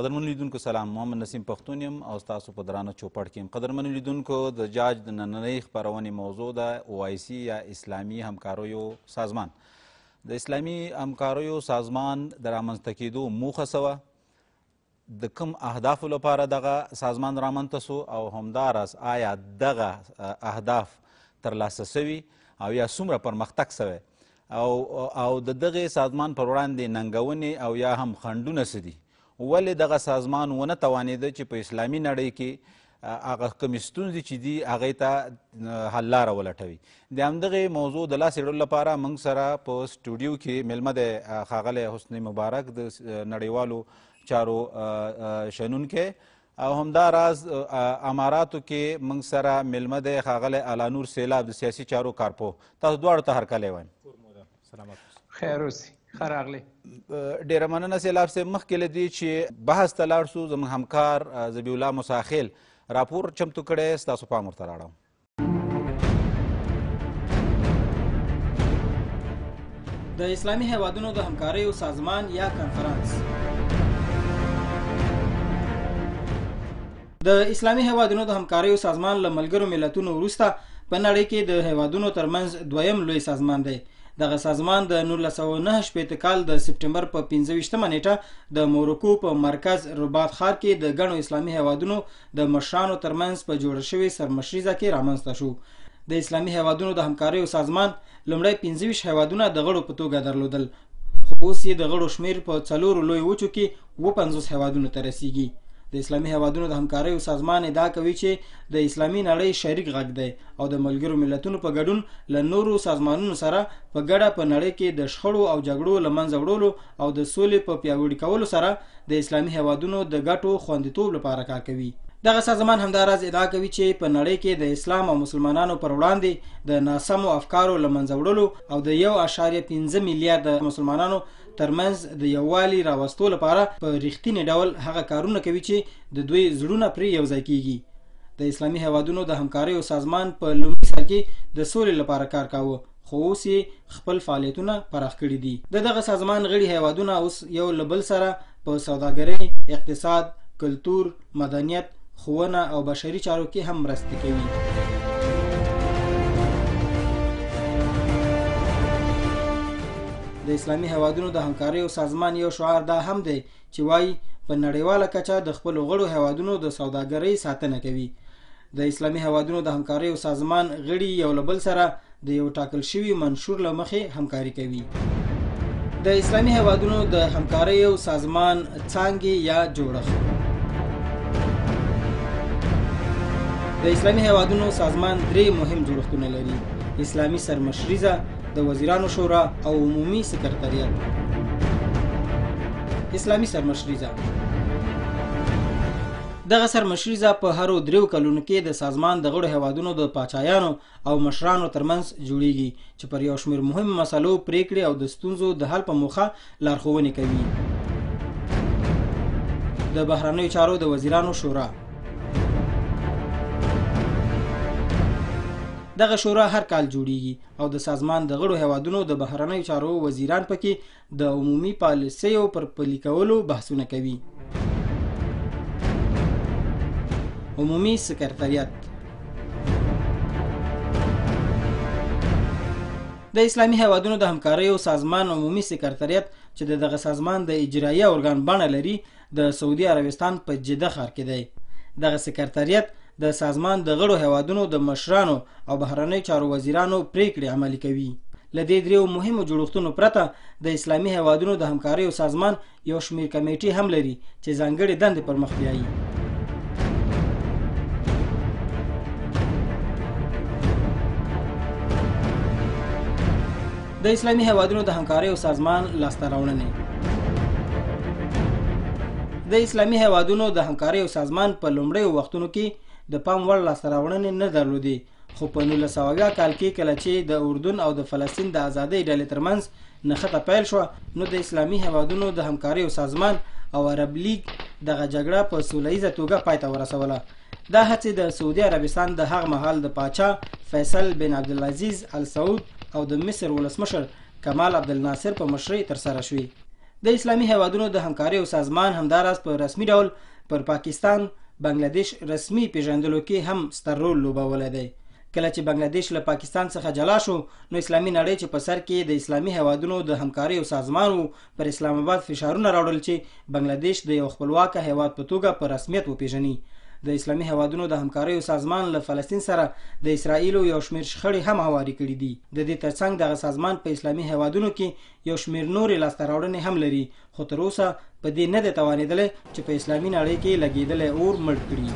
قدرمن لیدونکو سلام محمد نسیم پښتون یم او تاسو په درانه چوپړ کې یم قدرمن لیدونکو د جاج د نننۍ خپرونې موضوع د او آی سی یا اسلامي همکاریو سازمان د اسلامي همکاریو سازمان د رامنځته کېدو موخه سوه د کوم اهدافو لپاره دغه سازمان رامنځته سو او همداراز آیا دغه اهداف ترلاسه سوي او یا څومره پرمختګ سوی او او د دغه سازمان پر وړاندې ننګونې او یا هم خنډونه څه دي ولې دغه سازمان ونه توانېده چې په اسلامي نړۍ کې هغه کومې ستونزې چې دي هغې ته حل لاره ولټوي د همدغې موضوع د لاسې وړلو لپاره موږ سره په سټوډیو کې میلمه دی ښاغلی حسن مبارک د نړیوالو چارو شنونکی او همدا راز اماراتو کې موږ سره میلمه دی ښاغلی الانور سیلاب د سیاسي چارو کارپوه تاسو دواړو ته هرکلی وایم خیر اوسئ خراغلی ډیره مننه سیلاب صاحب مخکې له دې چې بحث ته لاړ شو زموږ همکار ذبیح الله مساخیل راپور چمتو کړی ستاسو پام ورته راړم د اسلامي هیوادونو د همکاریو سازمان یا کنفرانس د اسلامي هیوادونو د همکاریو سازمان له ملګرو ملتونو وروسته په نړۍ کې د هیوادونو ترمنځ دویم لوی سازمان دی دغه سازمان د 1909 کال د سپټمبر په 15مه نیټه د موروکو په مرکز رباط ښار کې د غنو اسلامي هوادونو د مشرانو ترمنځ په جوړ شوی سرمشريزه کې رامنځته شو د اسلامي هوادونو د همکارۍ سازمان لمړی 15 هوادونه د غړو په توګه درلودل خو اوس یې د غړو شمیر په څلورو لوی وچو کې و 50 هوادونو ته رسیږي د اسلامي هیوادونو د همکاریو سازمان ادعا کوي چې د اسلامي نړۍ شریک غږ دی او د ملګرو ملتونو په ګډون له نورو سازمانونو سره په ګډه په نړۍ کې د شخړو او جګړو له منځه وړلو او د سولې په پیاوړي کولو سره د اسلامي هیوادونو د ګټو خوندیتوب لپاره کار کوي دغه سازمان همداراز ادعا کوي چې په نړۍ کې د اسلام او مسلمانانو پر وړاندې د ناسمو افکارو لمنځه وړلو او د 1.5 میلیارډ مسلمانانو ترمنځ د یووالي راوستو لپاره په رښتینی ډول هغه کارونه کوي چې د دوی زړونه پرې یوځای کیږي د اسلامي هیوادونو د همکارۍ او سازمان په لومړي سر کې د سولې لپاره کار کاوه خو اوس خپل فعالیتونه پراخ کړي دي د دغه سازمان غړي هیوادونه اوس یو لبل سره په سوداګرۍ اقتصاد کلتور مدنیت ښوونه او بشري چارو کې هم مرسته کوي د اسلامي هیوادونو د همکارۍ او سازمان یو شعار دا هم دی چې وایي په نړیواله کچه د خپل غړو هیوادونو د سوداګرۍ ساتنه کوي د اسلامي هیوادونو د همکارۍ او سازمان غړي یو لبل سره د یو ټاکل شوي منشور لمخې همکاري کوي د اسلامي هیوادونو د همکارۍ او سازمان څانګې یا جوړښت د اسلامي هیوادونو سازمان درې مهم جوړښتونه لري اسلامي سرمشریزه د وزیرانو شورا او عمومي سکرټریات اسلامي سرمشريزه دغه سرمشريزه په هرو دریو کلونو کې د سازمان د غړو هوادونو د پاچایانو او مشرانو ترمنځ جوړیږي چې پر یو شمېر مهم مسلو پریکړې او د ستونزو د حل په موخه لارښوونې کوي د بهرنیو چارو د وزیرانو شورا دغه شورا هر کال جوړیږي او د سازمان د غړو هیوادونو د بهرنیو چارو وزیران پکې د عمومي پالیسیو پر پلي کولو بحثونه کوي عمومي سکرټریات د اسلامي هیوادونو د همکاریو سازمان عمومي سکرټریټ چې دغه سازمان د اجرایي اورګان بڼه لري د سعودي عربستان په جده ښار کې دی دغه سکرټریټ د سازمان د غړو هیوادونو د مشرانو او بهرنی چارو وزیرانو پریکړې عملي کوي لدې دریو مهمو جوړښتونو پرته د اسلامي هیوادونو د همکارۍ او سازمان یو شمیر کمیټې هم لري چې ځانګړي دندې پر مخ بیایي د اسلامي هیوادونو د همکارۍ او سازمان لاسته راوړنې د اسلامي هیوادونو د همکارۍ او سازمان په لومړیو وختونو کې د پام وړ لاسته راوړنې نه درلودې خو په 1990 کال کې کله چې د اردن او د فلسطین د ازادۍ ډلې ترمنځ نښته پیل شو نو د اسلامي هیوادونو د همکارۍ او سازمان او عرب لیگ دغه جګړه په سوله ییزه توګه پای ته ورسوله دا هڅې د سعودي عربستان د هغه مهال د پاچا فیصل بن عبدالعزیز السعود او د مصر ولسمشر کمال عبدالناصر په مشرۍ ترسره شوې د اسلامي هیوادونو د همکارۍ او سازمان همداراز په رسمي ډول پر پاکستان بنگلاديش رسمي پیژندلو کې هم ستر رول لوبولی دی کله چې بنگلاديش له پاکستان څخه جلا شو نو اسلامي نړۍ چې په سر کې د اسلامي هوادونو د همکاري او سازمان پر اسلام آباد فشارونه راوړل چې بنگلاديش د یو خپلواک هواد په توګه په رسمیت وپیژني د اسلامي هیوادونو د همکاریو سازمان له فلسطین سره د اسرایل یو شمیر شخړې هم هواري کړې دي د دې ترڅنګ دغه سازمان په اسلامي هیوادونو کې یو شمیر نورې لاسته راوړنې هم لري خو تر اوسه په دې نه دی توانېدلی چې په اسلامي نړۍ کې لګېدلی اور مړ کړي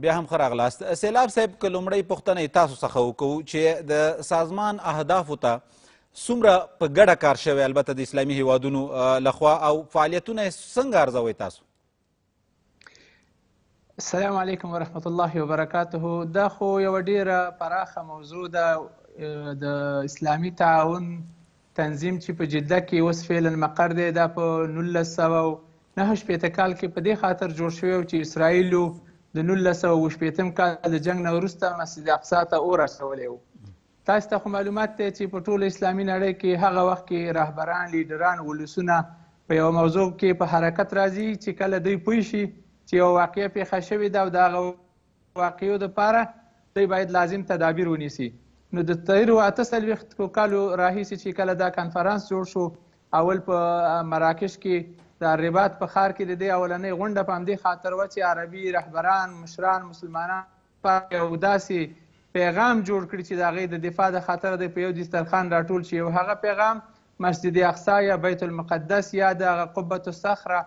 بیا هم خره غلاست سیلاب صاحب کلمړی پښتنه تاسو څخه وکړو چې د سازمان اهداف ته څومره په ګډه کار شوی البته د اسلامي هیوادونو لخوا او فعالیتونه څنګه ارزوي تاسو السلام علیکم ورحمت الله وبرکاته دا خو یو ډیره پراخه موضوع ده د اسلامي تعاون تنظیم چې په جده کې اوس فعلا مقر دی دا په 1909 کال کې په دې خاطر جوړ شوی چې اسرائیلو د 1918 کال د جنگ نه وروسته مسجد اقصا ته اور اچولی و تاسو ته خو معلومات دی چې په ټوله اسلامي نړۍ کې هغه وخت کې رهبران لیډران ولسونه په یو موضوع کې په حرکت راځي چې کله دوی پوه شي چې یو واقعه پیښه شوې ده او د هغه واقعو دپاره دوی باید لازم تدابیر ونیسي نو د تیر اته څلوېښت کالو راهیسې چې کله دا کنفرانس جوړ شو اول په مراکش کې د رباط په ښار کې د دې اولنۍ غونډه په همدې خاطر وه چې عربي رهبران مشران مسلمانان په یو داسې پیغام جوړ کړي چې د هغې د دفاع د خاطر دی په یو دسترخان راټول شي یو هغه پیغام مسجد اقصا یا بیت المقدس یا د قبة الصخره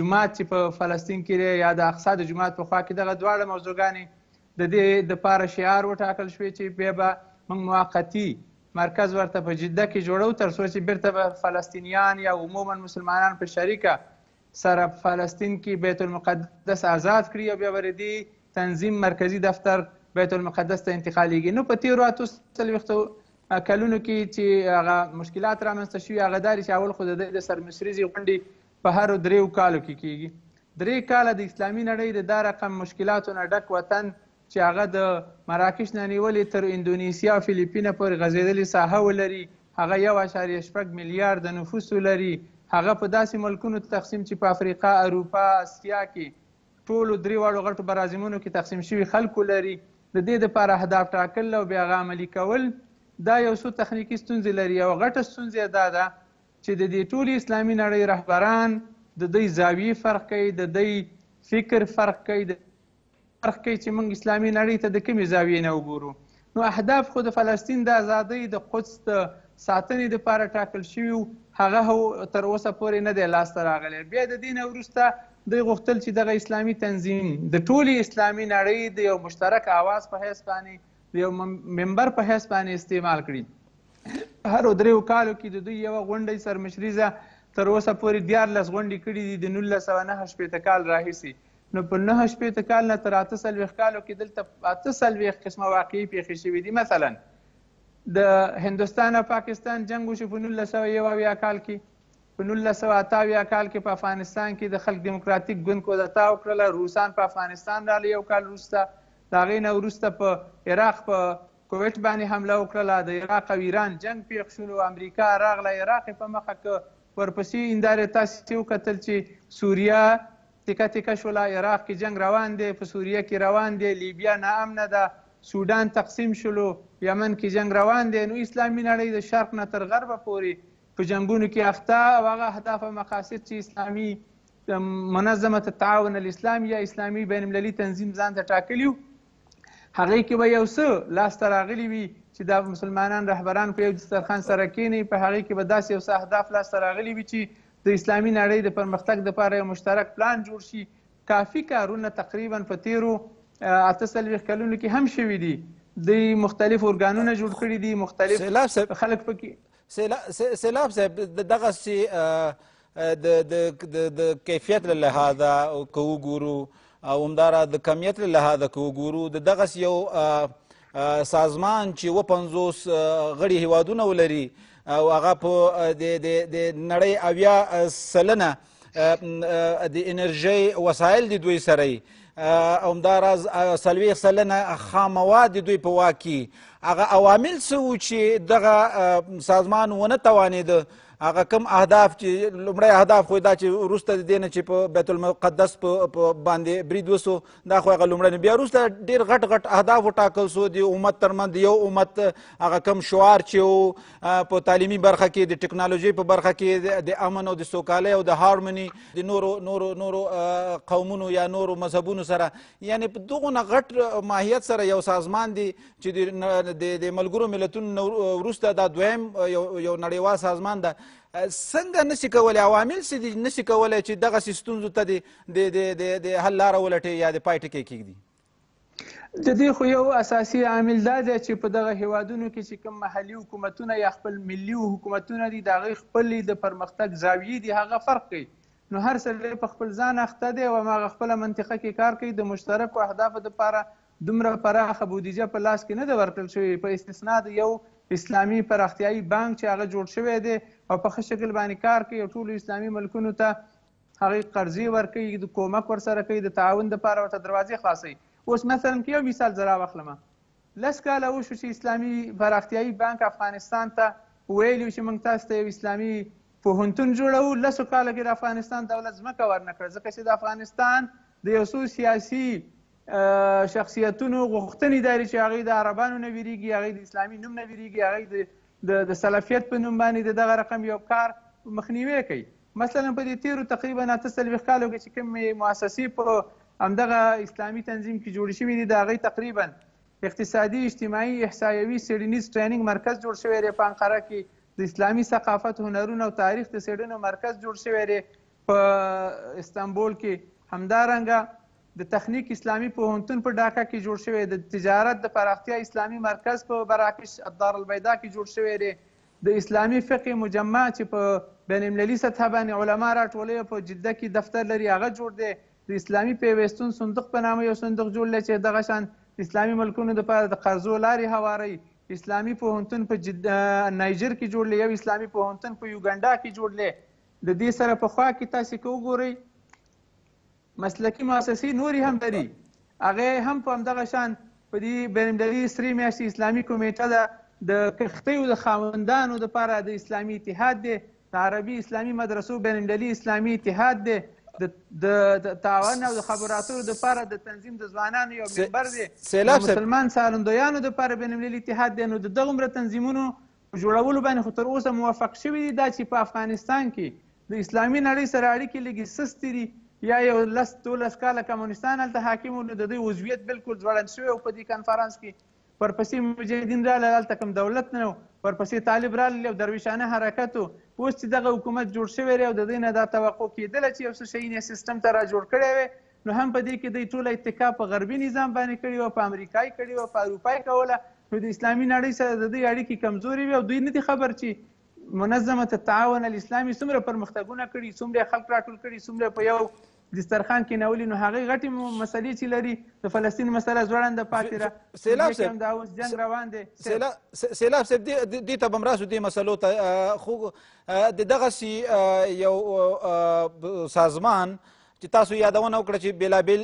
جماعت چې په فلسطین کې دی یا د اقصا د جماعت په خوا کې دغه دواړه موضوعګانې د دې دپاره شعار وټاکل شوې چې بیا به موږ موقتي مرکز ورته په جده کې جوړو تر څو چې بیرته به فلسطینیان یا عموما مسلمانان په شریکه سره فلسطین کې بیت المقدس آزاد کړي او بیا وردي تنظیم مرکزی دفتر بیت المقدس ته انتقالیږي نو په تیرو اتو څلوېښتو کلونو کې چې هغه مشکلات رامنځته شوي هغه دا چې اول خو د سرمسریزي غونډې په هر دریو کالو کې کی کیږي درې کاله د اسلامي نړۍ د دا رقم مشکلاتو نه ډک وطن چې هغه د مراکش نه نیولې تر اندونیسیا او فلیپینه پورې غځېدلې ساحه ولري هغه یو اشاریه شپږ میلیارد نفوس ولري هغه په داسې ملکونو تقسیم چې په افریقا اروپا اسیا کې ټولو درې واړو غټو برازمونو کې تقسیم شوي خلکو لري د دې دپاره اهداف ټاکل او بیا هغه عملي کول دا یو څو تخنیکي ستونزې لري او غټه ستونزه دا ده چې د دې ټولې اسلامي نړۍ رهبران د دوی زاویې فرق کوي د دوی فکر فرق کوي د فرق کوي چې موږ اسلامي نړۍ ته د کومې زاویې نه وګورو نو اهداف خو د فلسطین د ازادۍ د قدس د ساتنې دپاره ټاکل شوي هغه هو تر اوسه پورې نه دی لاسته راغلی بیا د دې نه وروسته دوی غوښتل چې دغه اسلامي تنظیم د ټولې اسلامي نړۍ د یو مشترک اواز په حیث باندې د یو ممبر په حیث باندې استعمال کړي هر درې کالو کې د دوی یو غونډه سرمشریزه تر اوسه پورې 14 غونډې کړې دي د 1909 شپېته کال راهیسې نو په نه شپې کال نه تر اته سلويخ کالو کې دلته اته سلويخ قسمه واقعي پیښې شوې دي مثلا د هندستان او پاکستان جنگ وشو په 1901 کال کې په 1908 کال کې په افغانستان کې د خلک دیموکراتیک ګوند کو دتا وکړل روسان په افغانستان را یو کال وروسته دا غینه وروسته په عراق په کویت باندې حمله وکړه د عراق او ایران جنگ پیښ شو امریکا راغله عراق په مخه ک ورپسې اندارې تاسو وکتل چې سوریا تیکه تیکه شوله عراق کې جنگ روان دی په سوریه کې روان دی لیبیا ناامنه ده سودان تقسیم شلو یمن کې جنگ روان دی نو اسلامي نړۍ د شرق نه تر غربه پورې په جنگونو کې اخته او هغه اهداف او مقاصد چې اسلامي منظمه التعاون الاسلامي یا اسلامي بین المللي تنظیم ځان ته ټاکلی هغې کې به یو څه لاسته راغلي وي چې دا مسلمانان رهبران په یو دسترخوان سره کینی په هغې کې به داسې یو څه اهداف لاسته راغلي وي چې د اسلامي نړۍ د پرمختګ لپاره یو مشترک پلان جوړ شي کافي کارونه تقریبا په تیرو اته څلوېښت کلونو کې هم شوي دي د مختلف ارګانونه جوړ کړي دي مختلف خلک پکې سیلاب صاحب دغسې د د کیفیت له لحاظه که وګورو او همداره د کمیت له لحاظه که وګورو د دغسې یو سازمان چې و پنځوس غړي هیوادونه ولري او هغه په د نړۍ اویا سلنه د انرژي وسایل د دوی سره همداراز څلوېښت سلنه خام مواد د دوی په واک کې هغه عوامل څه و چې دغه سازمان ونه توانېده هغه کم اهداف چې لومړی اهداف خو دا چې وروسته د دې نه چې په بیت المقدس په باندې برید وسو دا خو هغه لومړی بیا وروسته ډېر غټ غټ اهداف وټاکل سو د امت ترمنځ د یو امت هغه کم شعار چې په تعلیمي برخه کې د ټکنالوژۍ په برخه کې د امن او د سوکالۍ او د هارموني د نورو نورو نورو قومونو یا نورو مذهبونو سره یعنی په دغه نه غټ ماهیت سره یو سازمان دی چې د ملګرو ملتونو وروسته دا دویم یو نړیوال سازمان ده څنګه نسی کولی عوامل څه دي نسی کولی چې دغسې ستونزو ته د د حل لاره ولټوي یا د پای ټکی کیږدي د دې خو یو اساسي عامل دا دی چې په دغه هیوادونو کې چې کوم محلي حکومتونه یا خپل ملي حکومتونه دي دا غي خپل د پرمختګ زاویې دي هغه فرق کوي نو هر سړی په خپل ځان اخته دی او ما خپل منطقه کې کار کوي د مشترکو اهدافو لپاره دومره پراخه بودیجه په لاس کې نه ده ورکړل شوې په استثنا د یو اسلامي پراختیایي بانک چې هغه جوړ شوی دی او په ښه شکل باندې کار کوي او ټولو اسلامي ملکونو ته هغې قرضې ورکوي د کومک ورسره کوي د تعاون دپاره ورته دروازې خلاصوي اوس مثلا که یو مثال زه راواخلمه لس کاله وشو چې اسلامي پراختیایي بانک افغانستان ته ویلي چې موږ تاسو ته یو اسلامي پوهنتون جوړو لسو کاله کې د افغانستان دولت ځمکه ورنه کړه ځکه چې د افغانستان د یو څو سیاسي شخصیتونو غوښتنې لري چې هغوی د عربانو نه ویریږي هغوی د اسلامي نوم نه ویریږي هغوی د د د سلفیت په نوم باندې دغه رقم یو کار مخنیوي کوي مثلا په دې تیرو تقریبا اته سلويخ کالو کې چې کوم مؤسسې په همدغه اسلامي تنظیم کې جوړ شوی دی دا غي تقریبا اقتصادي اجتماعي احصایوي سیډنیز ټریننګ مرکز جوړ شوی دی په انقره کې د اسلامي ثقافت هنرونو او تاریخ د سیډنو مرکز جوړ شوی دی په استانبول کې همدارنګه د تخنیک اسلامی پوهنتون په ډاکه کې جوړ شوی د تجارت د پراختیا اسلامی مرکز په براکش الدار البیضا کې جوړ شوی دی د اسلامی فقه مجمع چې په بین المللي سطح باندې علما راټولوي په جده کې دفتر لري هغه جوړ دی د اسلامی پیوستون صندوق په نامه یو صندوق جوړ دی چې دغه شان اسلامی ملکونو لپاره د قرضو لارې هواري اسلامی پوهنتون په نایجر کې جوړ دی یو اسلامی پوهنتون په یوګانډا کې جوړ دی د دې سره په خوا کې تاسو کې وګورئ مسلکي مؤسسې نورې هم لري هغه هم په همدغه شان په دې بینالمللي سرې میاشتې اسلامي کمیټه ده د کښتیو د خاوندانو دپاره د اسلامي اتحاد دی د عربي اسلامي مدرسو بینالمللي اسلامي اتحاد دی د تعاون او د خبراتو لپاره د تنظیم د ځوانانو یو منبر دی سیلاب مسلمان سالندویانو لپاره بینالمللي اتحاد دی نو د دغومره تنظیمونو جوړولو باندې خو تر اوسه موفق شوي دي دا چې په افغانستان کې د اسلامي نړۍ سره اړیکې لږې سستې دي یا یو لس دولس کاله کمونستان هلته حاکم نو د دوی عضویت بالکل ځوړند شوی او په دې کنفرانس کې ورپسې مجاهدین راغلل هلته کوم دولت نه و ورپسې طالب راغلل او درویشانه حرکت و اوس چې دغه حکومت جوړ شوی دی او د دوی نه دا توقع کېدله چې یو څه شی سیستم ته را جوړ کړی وی نو هم په دې کې دوی ټوله اتکا په غربي نظام باندې کړې وه په امریکای کړې وه په اروپای کوله نو د اسلامي نړۍ سره د دوی اړیکې کمزورې وي او دوی نه دي خبر چې منظمه التعاون الاسلامي څومره پرمختګونه کړي څومره خلک راټول کړي څومره په یو دسترخوان کینولي نو هغې غټې مسلې چې لري د فلسطین مسله ځوړنده پاتې ده سیلاب صاحب دا اوس جنګ روان دی سیلاب صاحب دې ته به م راسو دې مسلو ته خو د دغسې یو سازمان آ, چې تاسو یادونه وکړه چې بیلابیل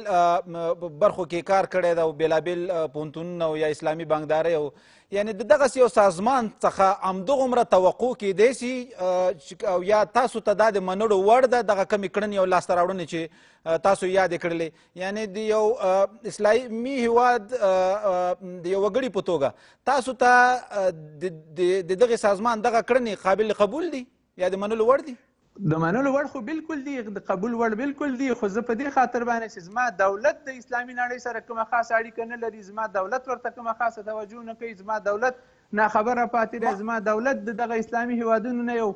برخو کې کار کړی ده او بیلابیل پوهنتونونه او یا اسلامي بانکدارۍ او یعنی د دغسې یو سازمان څخه همدغومره توقع کیدی سي او یا تاسو ته دا د منلو وړ ده دغه کمې کړنې او لاسته راوړنې چې تاسو یادې کړلې یعنی د یو اسلامي هیواد د یو وګړي په توګه تاسو ته د دغې سازمان دغه کړنې قابل قبول دي یا د منلو وړ دي د منلو وړ خو بالکل دی د قبول وړ بالکل دی خو زه په دې خاطر باندې چې زما دولت د اسلامي نړۍ سره کومه خاصه اړیکه نه لري زما دولت ورته کومه خاصه توجه نه کوي زما دولت ناخبره پاتې دی زما دولت دغه اسلامي هیوادونو نه یو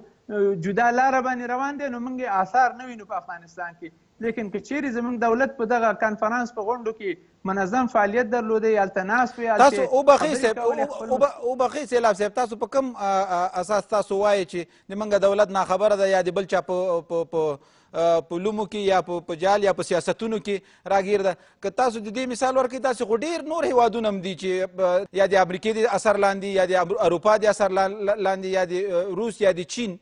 جدا لار باندې روان دي نو موږ آثار نه وینو په افغانستان کې لیکن که چیرې زموږ دولت په دغه کانفرنس په غونډو کې منظم فعالیت درلودی هلته ناست وی تاسو اوبخی صاحب اوبخی سیلاب صاحب تاسو په کوم اساس تاسو وایئ چې زموږ دولت ناخبره ده یا د بل چا په په لومو کې یا په جال یا په سیاستونو کې راګیر ده که تاسو د دې مثال ورکړئ تاسو خو ډېر نور هیوادونه هم دي چې یا د امریکې د اثر لاندې یا د اروپا د اثر لاندې یا د روس یا د چین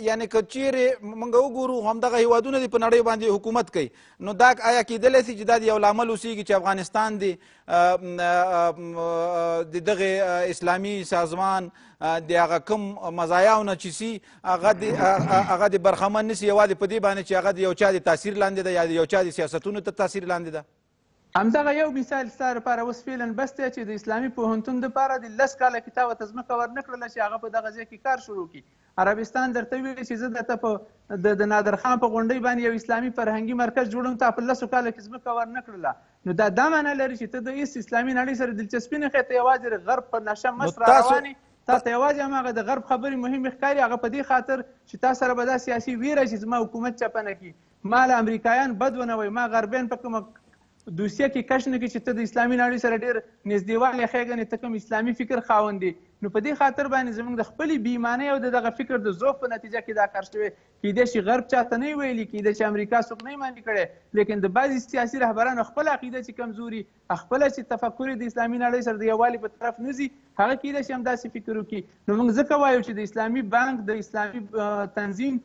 یعنی که چیرې موږ وګورو همدغه هیوادونه دي په نړۍ باندې حکومت کوي نو دا آیا کیدلی سي چې دا د یو لامل اوسیږي چې افغانستان دی د دغه اسلامي سازمان د هغه کوم مزایاونه چې سي هغه د هغه د برخمن نسی یوازې په دې باندې چې هغه د یو چا د تاثیر لاندې ده یا د یو چا د سیاستونو ته تاثیر لاندې ده همدغه یو مثال ستاسو لپاره اوس فعلا بس دی چې د اسلامي پوهنتون دپاره د لس کاله کتاب ته ځمکه ورنه کړله چې هغه په دغه ځای کې کار شروع کړي عربستان درته ویلي چې زه درته په د نادرخان په غونډۍ باندې یو اسلامي فرهنګي مرکز جوړوم تا په لسو کاله کې ځمکه ورنه کړله نو دا دا معنی لري چې ته د ایس اسلامي نړۍ سره دلچسپي نه ښیې ته یوازې د غرب په نشه مست روانې تا ته یوازې هماغه د غرب خبرې مهمې ښکاري هغه په دې خاطر چې تا سره به دا سیاسي ویره چې زما حکومت چپنه کړي ما له امریکایان بد ونه وایي ما غربیان په کومه دوسیه کې کښ نه کې چې ته د اسلامي نړۍ سره ډېر نږدېوالی ښیګنې ته کوم اسلامي فکر خاوند دی نو په دې خاطر باندې زموږ د خپلې بیمانۍ او دغه فکر د ضعف په نتیجه کې دا کار شوی کېدای شي غرب چاته نه ویلي کېدای شي امریکا څوک نه مانی کړي لیکن د بعضې سیاسي رهبرانو خپل عقیده چې کمزوري خپل چې تفکر د اسلامي نړۍ سره د یووالي په طرف نه ځي هغه کېدای شي همداسې فکر وکړي نو موږ ځکه وایو چې د اسلامي بانک د اسلامي تنظیم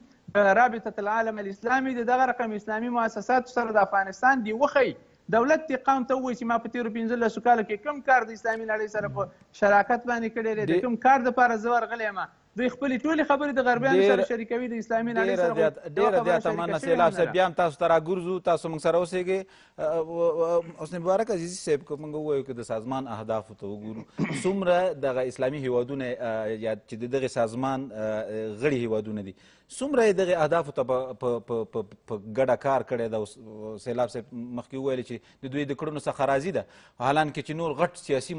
رابطه العالم الاسلامي دغه رقم اسلامي مؤسسات سره د افغانستان دی وخی دولت دی قوم ته وایي چې ما په تیرو پنځلسو کالو کې کوم کار د اسلامي نړۍ سره په شراکت باندې کړی دی کوم کار دپاره زه ورغلی یم دوی خپلې ټولې خبرې د غربیانو سره شریکوي د اسلامي نړۍ سره ډېره زیاته مننه سیلاب صاحب بیا هم تاسو ته راګرځو تاسو موږ سره اوسېږئ حسن مبارک عزیزي صاحب که موږ ووایو که د سازمان اهدافو ته وګورو څومره دغه اسلامي هیوادونه یا چې د دغې سازمان غړي هیوادونه دي څومره دغه اهدافو ته په ګډه کار کړی ده سیلاب صاحب مخکې وویل چې د دوی د کړنو څخه راضي ده حالانکه چې نور غټ سیاسي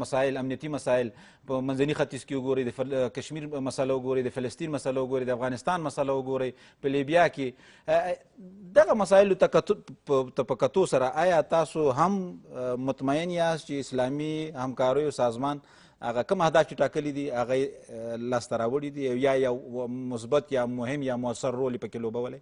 مسایل امنیتي مسایل په منځني ختیځ کې وګورئ د کشمیر مسله وګورئ د فلسطین مسله وګورئ د افغانستان مسله وګورئ په لیبیا کې دغه مسایلو ته په کتو سره آیا تاسو هم مطمئن یاست چې اسلامي همکاریو سازمان هغه کوم اهداف چې ټاکلي دي هغه لاسته راوړي دي یا یو مثبت یا مهم یا مؤثر رول یې پکې لوبولی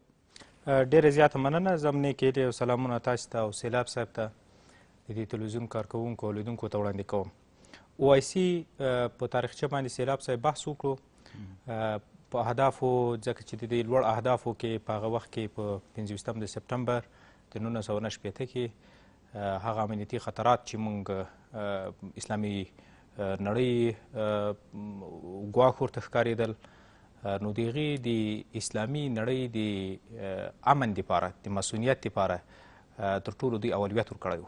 ډېره زیاته مننه زمنې کې ډېر سلامونه تاسو ته او سیلاب صاحب ته د دې تلویزیون کارکوونکو لیدونکو ته وړاندې کوم او آی سی په تاریخچه باندې سیلاب صاحب بحث وکړو په اهدافو ځکه چې د دې لوړ اهدافو کې په هغه وخت کې په 25 د سپټمبر د 1990 کې هغه امنیتي خطرات چې موږ اسلامي نړۍ ګواښ ورته ښکارېدل نو د هغې د اسلامي نړۍ د امن دپاره د مسؤلیت دپاره تر ټولو دوی اولویت ورکړی و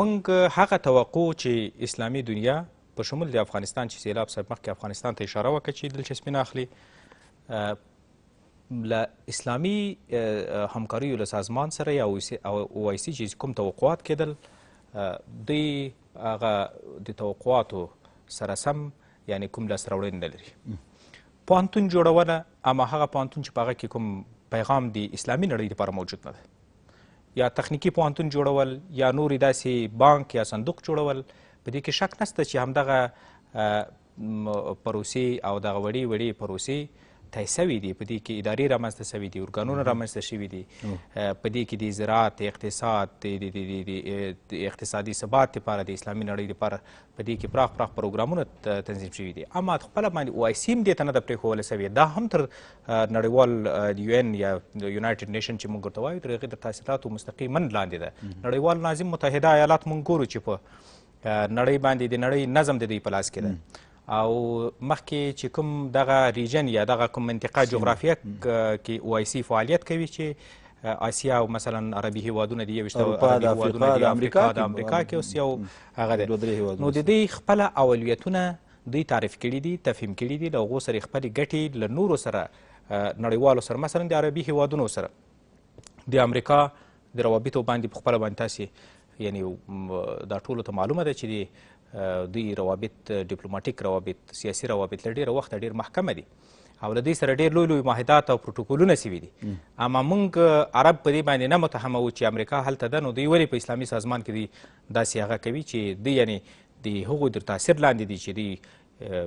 موږ هغه توقع چې اسلامي دنیا په شمول د افغانستان چې سیلاب صاحب مخکې افغانستان ته اشاره وکړه چې دلچسپي نه اخلي له اسلامي همکاریو له سازمان سره یا او آی سي چې کوم توقعات کېدل دوی هغه د توقعاتو سره سم یعنی کوم لاسته راوړنې نه لري پوهنتون جوړونه اما هغه پوهنتون چې په هغه کې کوم پیغام د اسلامي نړۍ لپاره موجود نه دی یا تخنیکی پوهنتون جوړول یا نورې داسې بانک یا صندوق جوړول په دې کې شک نشته چې همدغه پروسې او دغه وړې وړې پروسې طی سوي دي په دې کې ادارې رامنځته سوي دي ارګانونه رامنځته شوي دي په دې کې د زراعت اقتصاد د اقتصادي ثبات لپاره د اسلامي نړۍ لپاره په دې کې پراخ پراخ پروګرامونه تنظیم شوي دي اما خپله باندې او آی سي هم دې ته نه ده پرېښووله سوې دا هم تر نړیوال یو این یا یونایټډ نیشن چې موږ ورته وایو تر هغې تر تاثیراتو مستقیما لاندې ده نړیوال ناظم متحده ایالات موږ ګورو چې په نړۍ باندې د نړۍ نظم د دوی په لاس کې ده او مخکې چې کوم دغه ریجن یا دغه کوم منطقه جغرافیه کې او آی سی فعالیت کوي چې آسیا او مثلا عربي هیوادونه دي یوشته عربي هیوادونه دي امریکا د امریکا کې اوس یو هغه دی نو د دې خپل اولویتونه دوی تعریف کړي دي تفهیم کړي دي د هغو سره خپلې ګټې له نورو سره نړیوالو سره مثلا د عربي هیوادونو سره د امریکا د روابطو باندې په خپله باندې تاسې یعنی دا ټولو ته معلومه ده چې د دوی روابط ډیپلوماټیک روابط سیاسي روابط له ډېره وخته ډېر محکمه دي او له دوی سره ډېر لوی لوی معاهدات او پروټوکولونه سوي دي اما موږ عرب په دې باندې نه متهمه وو چې امریکا هلته ده نو دوی ولې په اسلامي سازمان کې دوی داسې هغه کوي چې دوی یعنی د هغو تر تاثیر لاندې دي چې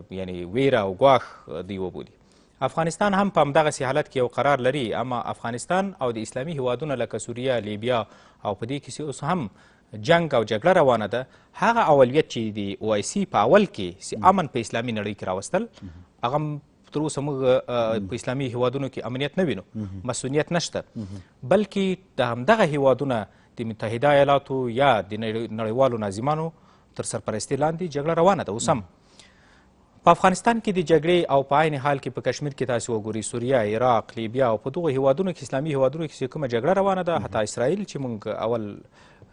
دوی یعنی ویره او ګواښ دوی وبولي افغانستان هم په همدغسې حالت کې یو قرار لري اما افغانستان او د اسلامي هیوادونه لکه سوریه لیبیا او په دې کې اوس هم جنگ او جګړه روانه ده هغه اولویت چې د او آی سي په اول کې چې امن په اسلامي نړۍ کې راوستل هغه تر اوسه موږ په اسلامي هیوادونو کې امنیت نه وینو مسؤلیت نشته بلکې د همدغه هیوادونه د متحده ایالاتو یا د نړیوالو ناظمانو تر سرپرستی لاندې جګړه روانه ده اوس هم په افغانستان کې د جګړې او په عین حال کې په کشمیر کې تاسو وګورئ سوریه عراق لیبیا او په دغو هیوادونو کې اسلامي هیوادونو کې کومه جګړه روانه ده حتی اسرائیل چې موږ اول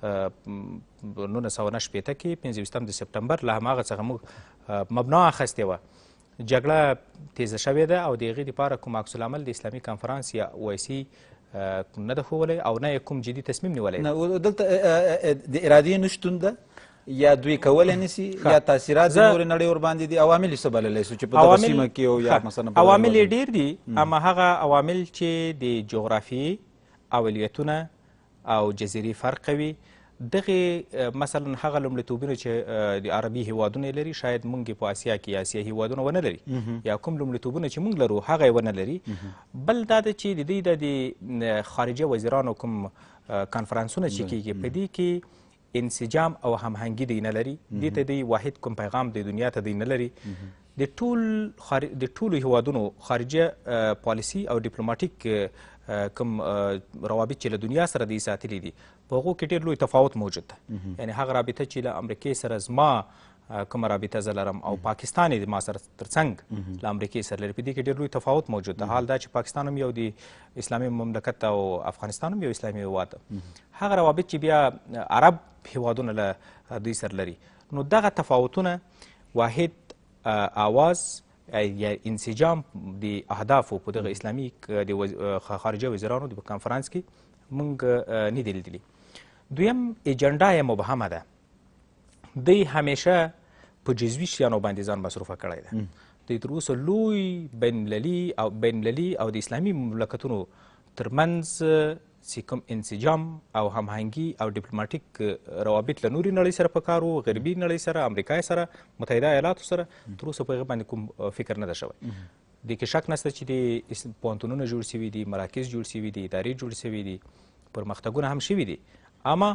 نولس سوه نهه شپېته کې پنځه ویشتم د سپټمبر له هماغه څخه موږ مبنا اخیستې وه جګړه تیزه شوې ده او د هغې دپاره کوم عکس العمل د اسلامي کنفرانس یا ویسي نه ده ښوولی او نه یې کوم جدي تصمیم نیولی دلته د ارادې نه شتون ده یا دوی کولی نسی یا تاثیرات د نورې نړۍ ورباندې دي عوامل یې څه بللی سو چې په دغه سیمه کې او یا مثلا عوامل یې ډېر دي اما هغه عوامل چې د جغرافیې اولیتونه او جزیرې فرق کوي دغه مثلا هغه لومړیتوبونه چې د عربي هیوادونه لري شاید مونږ په اسیا کې اسیا هیوادونه ونه لري یا کوم لومړیتوبونه چې مونږ لرو هغه ونه لري بل دا چې د دې د خارجه وزیرانو کوم کانفرنسونه چې کیږي په دې کې انسجام او هماهنګي دی نه لري دې ته دی واحد کوم پیغام د دنیا ته دی نه لري د ټول د ټولو هیوادونو خارجه پالیسی او ډیپلوماټیک کوم روابط چې له دنیا سره دی ساتلي دي په هغو کې ډېر لوی تفاوت موجود ده یعنی هغه رابطه چې له امریکې سره زما کومه رابطه زه لرم او پاکستان یې ما سره تر څنګ له امریکې سره لري په دې کې ډېر لوی تفاوت موجود ده حال دا چې پاکستان هم یو دی اسلامي مملکت او افغانستان هم یو اسلامي هېواد هغه روابط چې بیا عرب هېوادونه له دوی سره لري نو دغه تفاوتونه واحد آواز انسجام د اهدافو په دغه اسلامي د خارجه وزیرانو د کانفرنس کې موږ نه دی لیدلی دویم ایجنډا یې مبهمه ده دی همیشه په جزوي شیانو باندې ځان مصروفه کړی ده د تر اوسه لوی بینالمللي او بینالمللي او د اسلامي مملکتونو ترمنځ چې کوم انسجام او هماهنګي او ډیپلوماټیک روابط له نورې نړۍ سره په کار وو غربي نړۍ سره امریکا سره متحده ایالاتو سره تر اوسه په هغه باندې کوم فکر نه ده شوی دې کې شک نشته چې د پوهنتونونه جوړ سوي دي مراکز جوړ سوي دي ادارې جوړ سوي دي پرمختګونه هم شوي دي اما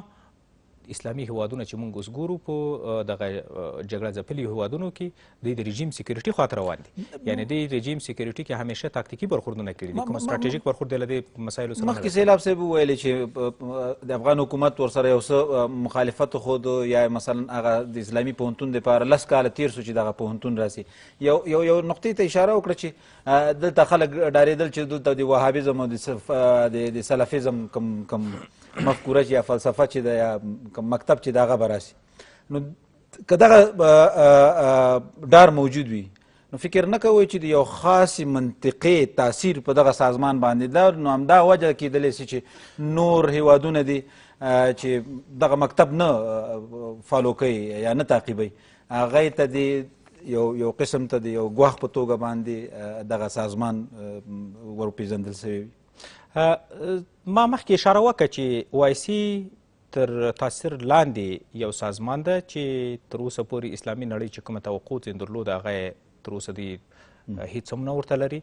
اسلامي هیوادونه چې موږ اوس ګورو په دغه جګړه ځپلي هیوادونو کې دوی د رژیم سکیورټي خواته روان دي یعنی دوی رژیم سکیورټي کې همیشه تاکتیکي برخوردونه کړي دي کوم ستراتیژیک برخورد دی له دې مسایلو سره مخکې سیلاب صاحب وویلې چې د افغان حکومت ورسره یو څه مخالفت خود یا مثلا هغه د اسلامي پوهنتون لپاره لس کاله تیر سو چې دغه پوهنتون راسي یو یو یو نقطې ته اشاره وکړه چې دلته خلک ډارېدل چې دلته د وهابیزم او د سلفیزم کم کم مفکوره چې یا فلسفه چې د کوم مکتب چې داغه براسي نو که دغه ډار موجود وي نو فکر نه کوئ چې د یو خاصې منطقې تاثیر په دغه سازمان باندې ده نو همدا وجه کیدلی سي چې نور هیوادونه دي چې دغه مکتب نه فالو کوي یا نه تعقیبوي هغه ته د یو یو قسم ته د یو ګواښ په توګه باندې دغه سازمان ورپېژندل سوی وي ما مخکې اشاره وکړه چې او آی سي تر تاثیر لاندې یو سازمان ده چې تر اوسه پورې اسلامي نړۍ چې کومه توقع یې درلوده هغه تر اوسه دی هیڅ هم نه ورته لري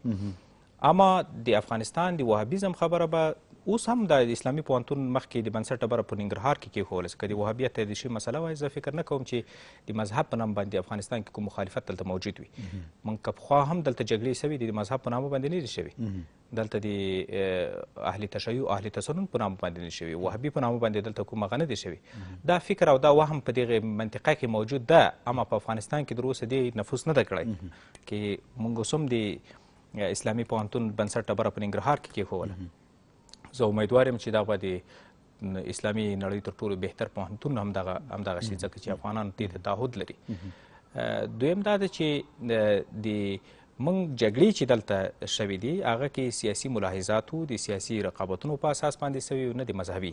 اما د افغانستان د وهابیزم خبره به اوس هم د اسلامي پوهنتون مخکې د بنسټ ډبره په ننګرهار کې کېښوله ځکه د وهابیت تایید شوې مسله وایي زه فکر نه کوم چې د مذهب په نامه باندې افغانستان کې کوم مخالفت دلته موجود وي موږ که پخوا هم دلته جګړې سوي د مذهب په نامه باندې نه دي شوي دلته د اهل تشیع اهل تسنن په نامه باندې نه شوي وهابي په نامه باندې دلته کوم غنه دي شوي دا فکر او دا وهم په دغه منطقه کې موجود ده اما په افغانستان کې دروسه دی نفوس نه ده کړی کې موږ اوس هم د اسلامي پوهنتون بنسټ ډبره په ننګرهار کې کېښوله زه امیدوار یم چې دغه د اسلامي نړۍ تر ټولو بهتر پوهنتون همدغه همدغه شي ځکه چې افغانان دې ته تعهد لري دویم دا ده چې د موږ جګړې چې دلته شوې دي هغه کې سیاسي ملاحظاتو د سیاسي رقابتونو په اساس باندې سوي نه د مذهبي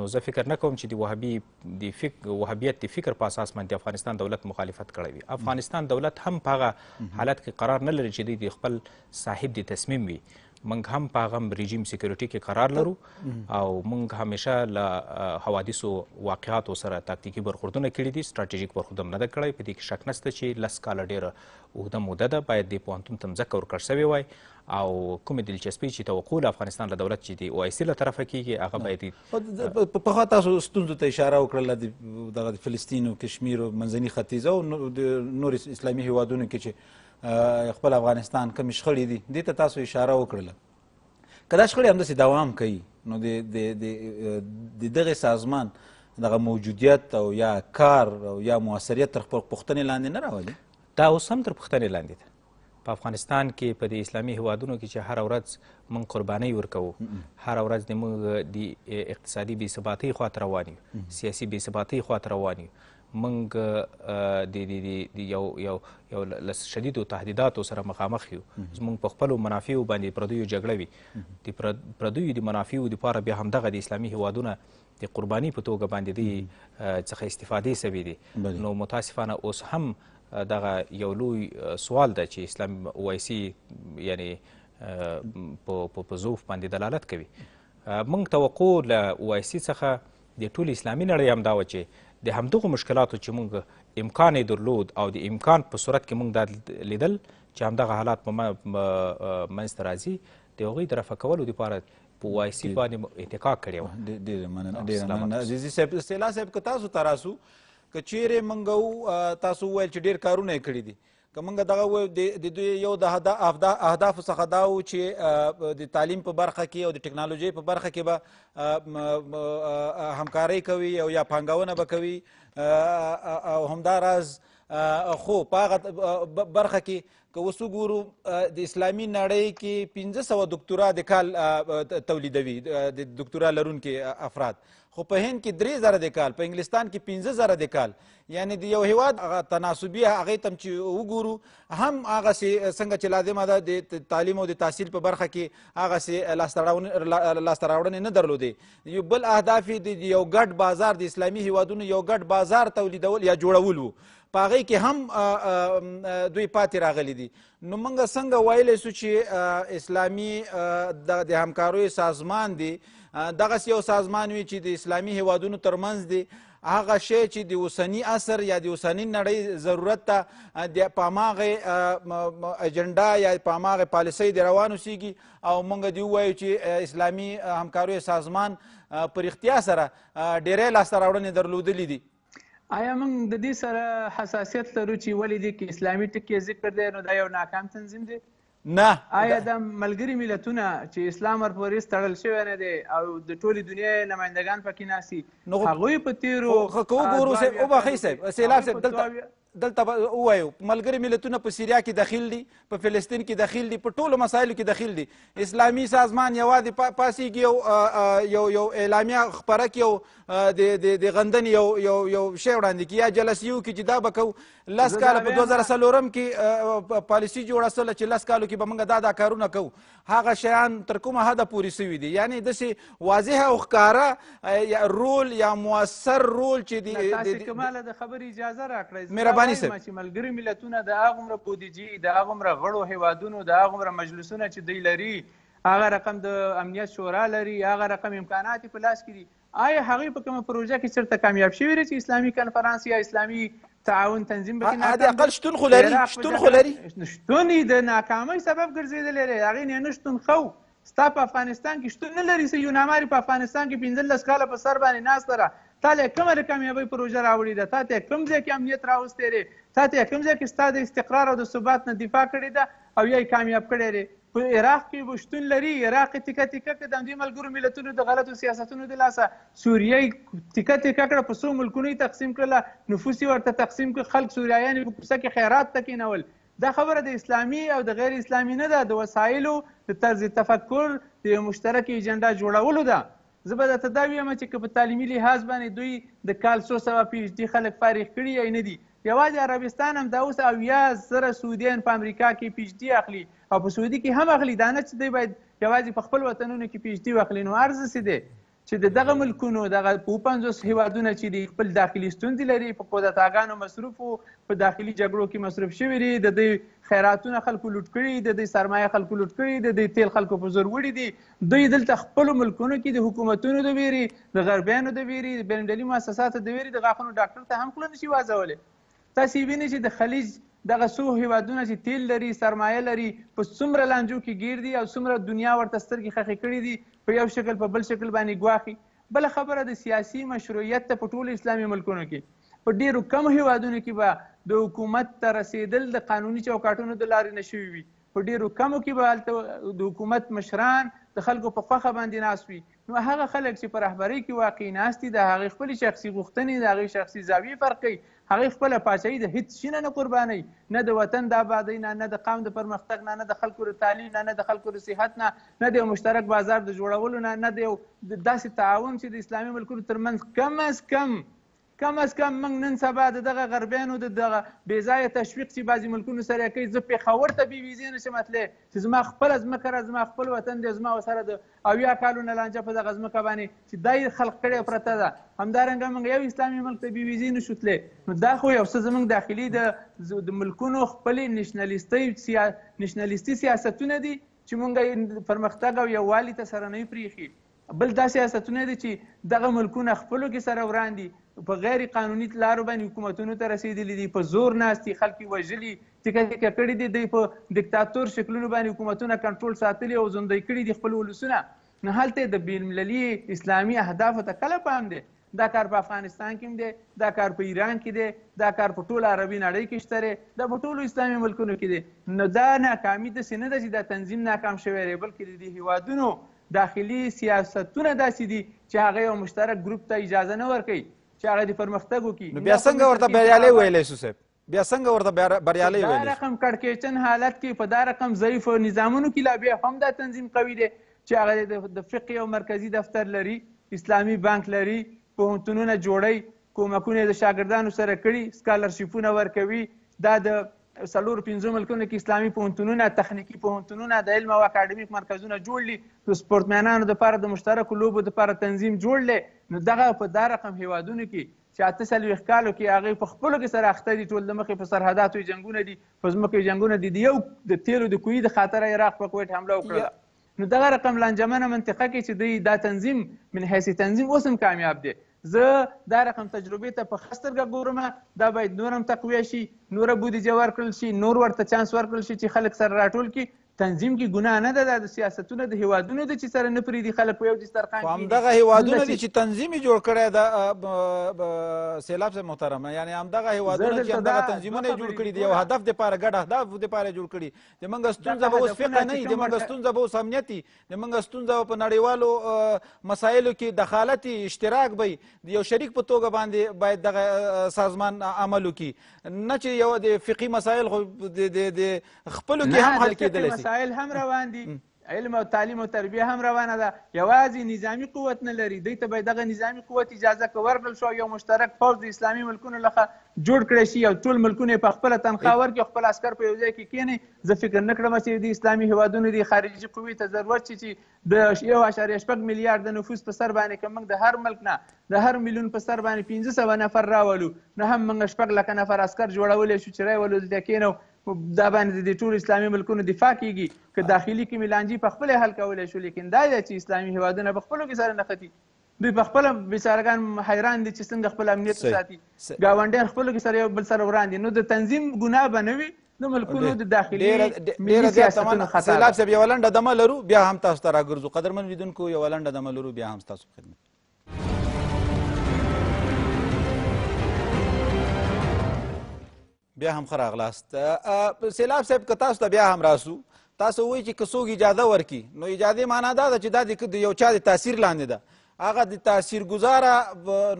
نو زه فکر نه کوم چې د وهابي د فکر وهابیت د فکر په اساس باندې افغانستان دولت مخالفت کړی وي افغانستان دولت هم په حالت کې قرار نه لري چې د خپل صاحب د تصمیم وي موږ هم په هغه رژیم سکیورټي کې قرار لرو او موږ همیشه له حوادثو واقعاتو سره تاکتیکي برخوردونه کړي دي ستراتیژیک برخورد هم نه ده کړی په دې کې شک نشته چې لس کاله ډېره اوږده موده ده باید دې پوهنتون ته مځکه ورکړ شوې وای او کوم دلچسپي چې توقع له افغانستان له دولت چې دی او ایسی له طرفه کیږي هغه باید په خوا تاسو ستونزو ته اشاره وکړل د فلسطین او کشمیر او منځني ختیځ او نور اسلامي هیوادونو کې چې خپل افغانستان کمی شخړې دي دې ته تاسو اشاره وکړله که دا شخړې همداسې دوام کوي نو د دغه سازمان دغه موجودیت او یا کار او یا موثریت تر خپل پوښتنې لاندې نه راولي دا اوس هم تر پوښتنې لاندې ده په افغانستان کې په د اسلامي هوادونو کې چې هر ورځ من قرباني ورکوو هر ورځ د موږ د اقتصادي بې ثباتۍ خواته روان یو سیاسي بې ثباتۍ خواته روان یو منګ د یو یو یو لس شدیدو تهدیداتو سره مخامخ یو زمونږ په خپلو منافعو باندې پردیو جګړه وي د پردیو د منافعو دپاره بیا همدغه د اسلامي هیوادونه د قرباني په توګه باندې دی څخه استفادې سوي دي نو متاسفانه اوس هم دغه یو لوی سوال ده چې اسلام وایسي یعنی په په ظروف باندې دلالت کوي موږ توقع له وایسي څخه د ټول اسلامي نړۍ هم دا و چې د همدغو مشکلاتو چې موږ امکان یې درلود او د امکان په صورت کې موږ دا لیدل چې همدغه حالات په منځته راځي د هغوی د رفع کولو دپاره په وای سي باندې اتکا کړی وه ډېره مننه ډېره مننه عزیزي صاحب سیلا صاحب که تاسو ته راسو که چیرې موږ تاسو وویل چې ډېر کارونه یې کړي دي که موږ دغه وایو د دوی یو د اهدافو څخه دا و چې د تعلیم په برخه کې او د ټکنالوژۍ په برخه کې به همکارۍ کوي او یا پانګونه به کوي او همداراز خو په هغه برخه کې که اوس وګورو د اسلامي نړۍ کې پنځه سوه دکتورا د کال تولیدوي د دکتورا لرونکي افراد خو په هند کې درې زره د کال په انګلستان کې پنځه زره د کال یعنی د یو هیواد هغه تناسبي هغې ته چې وګورو هم هغسې څنګه چې لازمه ده د تعلیم او د تحصیل په برخه کې هغسې لاسته راوړنې نه درلودې یو بل اهداف یې د یو ګډ بازار د اسلامي هیوادونو یو ګډ بازار تولیدول یا جوړول وو په هغې کې هم دوی پاتې راغلي دي نو موږ څنګه ویلی سو چې اسلامي دغه د همکاریو سازمان دی دغسې یو سازمان وي چې د اسلامي هیوادونو ترمنځ دی هغه شی چې د اوسني عصر یا د اوسني نړۍ ضرورت ته د پاماغه اجنډا یا پاماغه پالیسۍ د روان اوسیږي او مونږ دی وایو چې اسلامي همکاریو سازمان پر اختیا سره ډیرې لاسته راوړنې درلودلې دي آیا موږ د دې سره حساسیت لرو چې ولې دې کې اسلامي ټکی ذکر دی نو دا یو ناکام تنظیم دی نه آیا د ملګری ملتونه چې اسلام ورپورې تړل شوی نه دی او د ټولې دنیا نمایندگان پکې ناسي هغوی په تیرو خو وګورو صاحب او بخې صاحب سیلاب صاحب دلته دلته ووایو ملګری ملتونه په سیریا کې دخیل دي په فلسطین کې دخیل دي په ټولو مسایلو کې دخیل دي اسلامي سازمان یوازې پاسېږي یو یو یو اعلامیه خپره کې یو د غندنې یو یو یو شی وړاندې کړي یا جلسې وکړي چې دا به کوو لس کال په 2003 کې پالیسی جوړه سره چې لس کالو کې به موږ دا دا کارونه کوو هغه شیان تر کومه حده پورې سوي دي یعنی داسې واضح او ښکاره رول یا مؤثر رول چې دی تاسو کومه د خبرې اجازه راکړئ مهرباني سره چې ملګری ملتونه د هغومره بودیجې د هغومره غړو هیوادونو د هغومره مجلسونه چې دی لري هغه رقم د امنیت شورا لري هغه رقم امکانات په لاس کې دي آیا هغه په کومه پروژه کې چیرته کامیاب شوی چې اسلامي کانفرنس یا اسلامي تعاون تنظیم به هدا اقل شتون خو لري شتون خو لري شتون د ناکامۍ سبب ګرځیدل لري هغه نه شتون خو ستا په افغانستان کې شتون نه لري سې یو ناماري په افغانستان کې 15 کاله په سر باندې ناس تر تا له کوم کامیابی پروژه راوړې ده تا ته کوم ځای کې امنیت راوستې لري تا ته کوم ځای کې ستا د استقرار او د ثبات نه دفاع کړې ده او یې کامیاب کړې لري په عراق کې وشتون لري عراق تیکه تیکه کړ د همدې ملګرو ملتونو د غلطو سیاستونو د لاسه سوریه تیکه تیکه کړه په څو ملکونو تقسیم کړله نفوس یې ورته تقسیم کړ خلک سوریایان په کوڅه کې خیرات ته کینول دا خبره د اسلامي او د غیر اسلامي نه ده د وسایلو د طرز تفکر د مشترک ایجنډا جوړولو ده زه به درته دا ویم چې که په تعلیمي لحاظ باندې دوی د کال څو سوه پی ایچ ډي خلک فارغ کړي یا نه دي یوازې عربستان هم دا اوس اویا زره سعودیان په امریکا کې پی ایچ ډي اخلي او په سعودي کې هم اخلي دا نه چې دوی باید یوازې په خپل وطنونو کې پی ایچ ډي واخلي نو عرض څه دی چې دغه ملکونو دغه په 50 هیوادونو چې د خپل داخلي ستونزې لري په کودتاګانو مصروف او په داخلي جګړو کې مصروف شوی دی د دې خیراتونو خلکو لوټ کړي د دې سرمایه خلکو لوټ کړي د دې تیل خلکو په زور وړي دي دوی دلته خپل ملکونو کې د حکومتونو د ویري د غربیانو د ویري د بینډلي مؤسساتو د ویري د غاخونو ډاکټر ته هم خلک نشي وازولې تاسو وینئ چې د خلیج دغه څو هیوادونه چې تیل لري سرمایه لري په څومره لانجو کې ګیر دي او څومره دنیا ورته سترګې خښې کړي دي په یو شکل په بل شکل باندې ګواخي بله خبره د سیاسي مشروعیت ته په ټولو اسلامي ملکونو کې په ډیرو کم هیوادونو کې به د حکومت ته رسیدل د قانوني چوکاټونو د لارې نه شوي وي په ډیرو کمو کې به هلته د حکومت مشران د خلکو په خوښه باندې ناست وي نو هغه خلک چې په رهبرۍ کې واقع ناست دي د هغې خپلې شخصي غوښتنې د هغې شخصي زاویې فرق کوي هغه خپل پاچاهي د هیڅ شي نه قرباني نه د وطن د آبادۍ نه نه د قوم د پرمختګ نه نه د خلکو د تعلیم نه نه د خلکو د صحت نه نه د یو مشترک بازار د جوړولو نه نه د یو داسې تعاون چې د اسلامي ملکونو ترمنځ کم از کم کم از کم موږ نن سبا د دغه غربیانو د دغه بې ځایه تشویق چې بعضې ملکونو سره یې کوي زه پېښور ته بې ویزې نه شم تللی چې زما خپله ځمکه را زما خپل وطن دی زما ورسره د اویا کالونه لانجه په دغه ځمکه باندې چې دا یې خلق کړې پرته ده همدارنګه موږ یو اسلامي ملک ته بې ویزې نه شو تللی نو دا خو یو څه زموږ داخلي د د ملکونو خپلې نشنلیستۍ نشنلیستي سیاستونه دي چې مونږ پرمختګ او یووالي ته سره نه پریخي بل دا سیاستونه دي چې دغه ملکونه خپلو کې سره وران دي په غیر قانوني لارو باندې حکومتونو ته رسیدلي دي په زور ناستي خلک وژلي ټیکه ټیکه کړي دي دوی په دیکتاتور شکلونو باندې حکومتونه کنټرول ساتلي او ژوندی کړي دي خپل ولسونه نه هلته د بین المللي اسلامي اهدافو ته کله پام دی دا کار په افغانستان کې دی دا کار په ایران کې دی دا کار په ټول عربي نړۍ کې شته دا په ټولو اسلامي ملکونو کې دی نو دا ناکامي د سینه د چې دا تنظیم ناکام شوی دی بلکې د هیوادونو داخلي سیاستونه داسې دي چې هغه یو مشترک ګروپ ته اجازه نه ورکوي چې هغه د پرمختګ وکړي نو بیا څنګه ورته بریالی ویلی شو صاحب بیا څنګه ورته بریالی ویلی دا رقم کړکېچن حالت کې په دا رقم ضعیف نظامونو کې لا بیا هم دا تنظیم قوي دی چې هغه د فقه او مرکزی دفتر لري اسلامي بانک لري پوهنتونونه جوړوي کومکونه د شاګردانو سره کړي سکالرشیپونه ورکوي دا د سلور پنځو ملکونو کې اسلامي پوهنتونونه تخنیکی پوهنتونونه د علم او اکاډمیک مرکزونه جوړ دي د سپورتمنانو لپاره د مشترکو لوبو لپاره تنظیم جوړ دی نو دغه په دا رقم هیوادونو کې چې اته څلوېښت کالو کې هغې په خپلو کې سره اخته دي ټول د مخې په سرحداتو یې جنګونه دي په ځمکو یې جنګونه دي د یو د تیلو د کویي د خاطره عراق په کویټ حمله وکړه نو دغه رقم لانجمنه منطقه کې چې دوی دا تنظیم من حیث تنظیم اوس هم کامیاب دی زه دا رقم تجربې ته په خسترګه ګورم دا باید نور هم تقویه شي نور بودیجه ورکړل شي نور ورته چانس ورکړل شي چې خلک سره راټول کی تنظیم کې ګناه نه ده دا د سیاستونو د هیوادونو ده چې سره نه پرېږدي خلک په یو دسترخوان کې همدغه هیوادونه دي چې تنظیم یې جوړ کړی د سیلاب صاحب محترمه یعنې همدغه هیوادونه چې همدغه تنظیمونه یې جوړ کړي دي یو هدف دپاره ګډ اهداف دپاره یې جوړ کړي د موږ ستونزه به اوس فقه نه وي د موږ ستونزه به اوس امنیت وي د موږ ستونزه به په نړیوالو مسایلو کې دخالت اشتراک به د یو شریک په توګه باندې باید دغه سازمان عمل وکړي نه چې یو د فقهي مسایل خو د خپلو کې هم حل کېدلی شي مسایل هم روان دي علم او تعلیم او تربیه هم روانه ده یوازې نظامی قوت نه لري دوی ته باید دغه نظامی قوت اجازه که ورکړل شو یو مشترک فوج د اسلامي ملکونو لخوا جوړ کړی شي او ټول ملکونه په خپله تنخواه ورکړي او خپل عسکر په یو ځای کې کښېني زه فکر نه کړم چې د اسلامي هیوادونو د خارجي قوې ته ضرورت شي چې د یو اعشاریه شپږ میلیارد د نفوس په سر باندې که موږ د هر ملک نه د هر میلیون په سر باندې پنځه سوه نفر راولو نه هم موږ شپږ لکه نفر عسکر جوړولی شو چې رایولو دلته کښېنو دا باندې د ټول اسلامي ملکونو دفاع کیږي که داخلي کې ملانجی په خپل حل کولای شو لیکن دا چې اسلامي هیوادونه په خپلو کې سره نښتي دوی په خپل بیچارهګان حیران دي چې څنګه خپل امنیت ساتي ګاونډیان خپلو کې سره یو بل سره وران دي نو د تنظیم ګناه به نه وي د ملکونو د داخلي ډېره زیاته سیلاب صاحب یوه لنډه دمه لرو بیا هم تاسو ته راګرځو قدرمن لیدونکو یوه لنډه دمه لرو بیا هم ستاسو خدمت بیا هم ښه راغلاست سیلاب صاحب که تاسو ته بیا هم راسو تاسو وایي چې که څوک اجازه ورکړي نو اجازې معنا دا ده چې دا د یو چا د تاثیر لاندې ده هغه د تاثیرګزاره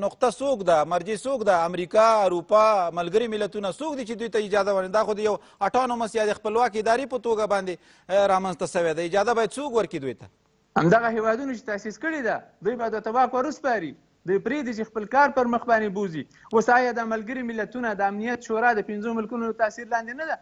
نقطه څوک ده مرجع څوک ده امریکا اروپا ملګري ملتونه څوک دي چې دوی ته اجازه ورنه دا خو د یو اټانومس یا د خپلواک ادارې په توګه باندې رامنځته سوی ده اجازه باید څوک ورکړي دوی ته همدغه هیوادونو چې تاسیس کړي ده دوی باید د تباک ور وسپاري د پریدي چې خپل کار پر مخ باندې بوزي وسایه د ملګری ملتونه د امنیت شورا د پنځو ملکونو تاثیر لاندې نه ده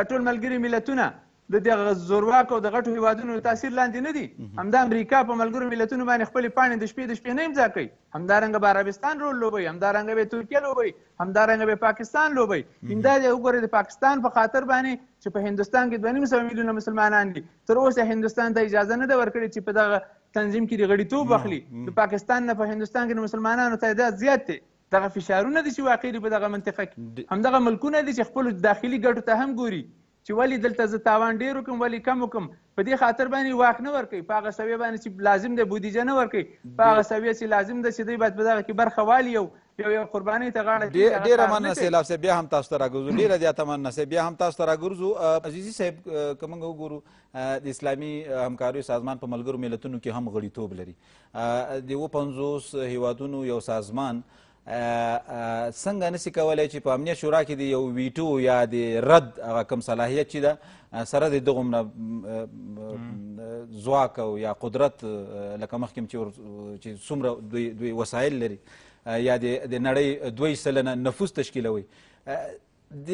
د ټول ملګری ملتونه د دغه زورواکو د غټو هیوادونو تاثیر لاندې نه دي همدا امریکا په ملګرو ملتونو باندې خپل پاڼې د شپې د شپې نه امضا کوي همدارنګه به عربستان رول لوبوي همدارنګه به ترکیه لوبوي همدارنګه به پاکستان لوبوي همدا د وګوره د پاکستان په خاطر باندې چې په هندستان کې 2.5 میلیونه مسلمانان دي تر اوسه هندستان ته اجازه نه ده ورکړې چې په دغه تنظیم کې د غړیتوب اخلي د پاکستان نه په هندستان کې مسلمانانو ته دا زیات دی دغه فشارونه دي چې واقع دي په دغه منطقه کې همدغه ملکونه دي چې خپل داخلي ګټو ته هم ګوري چې ولی دلته زه تاوان ډیر وکم ولی کم وکم په دې خاطر باندې واک نه ورکوي په هغه سویه باندې چې لازم دی بودیجه نه ورکوي په هغه سویه چې لازم ده چې دوی باید په دغه کې برخه والی او یو یو قرباني ته غاړه ډیره مننه سیلاب صاحب بیا هم تاسو ته راګرځو ډیره زیاته مننه صاحب بیا هم تاسو ته راګرځو عزیزي صاحب که موږ وګورو د اسلامي همکاریو سازمان په ملګرو ملتونو کې هم غړیتوب لري د اووه پنځوس هیوادونو یو سازمان څنګه نسی کولای چې په امنیت شورا کې د یو ویټو یا د رد هغه کوم صلاحیت چې ده سره د دغه نه ځواک او یا قدرت لکه مخکې چې څومره دوی, دوی وسایل لري یا د نړۍ دوی سلنه نفوس تشکیلوي د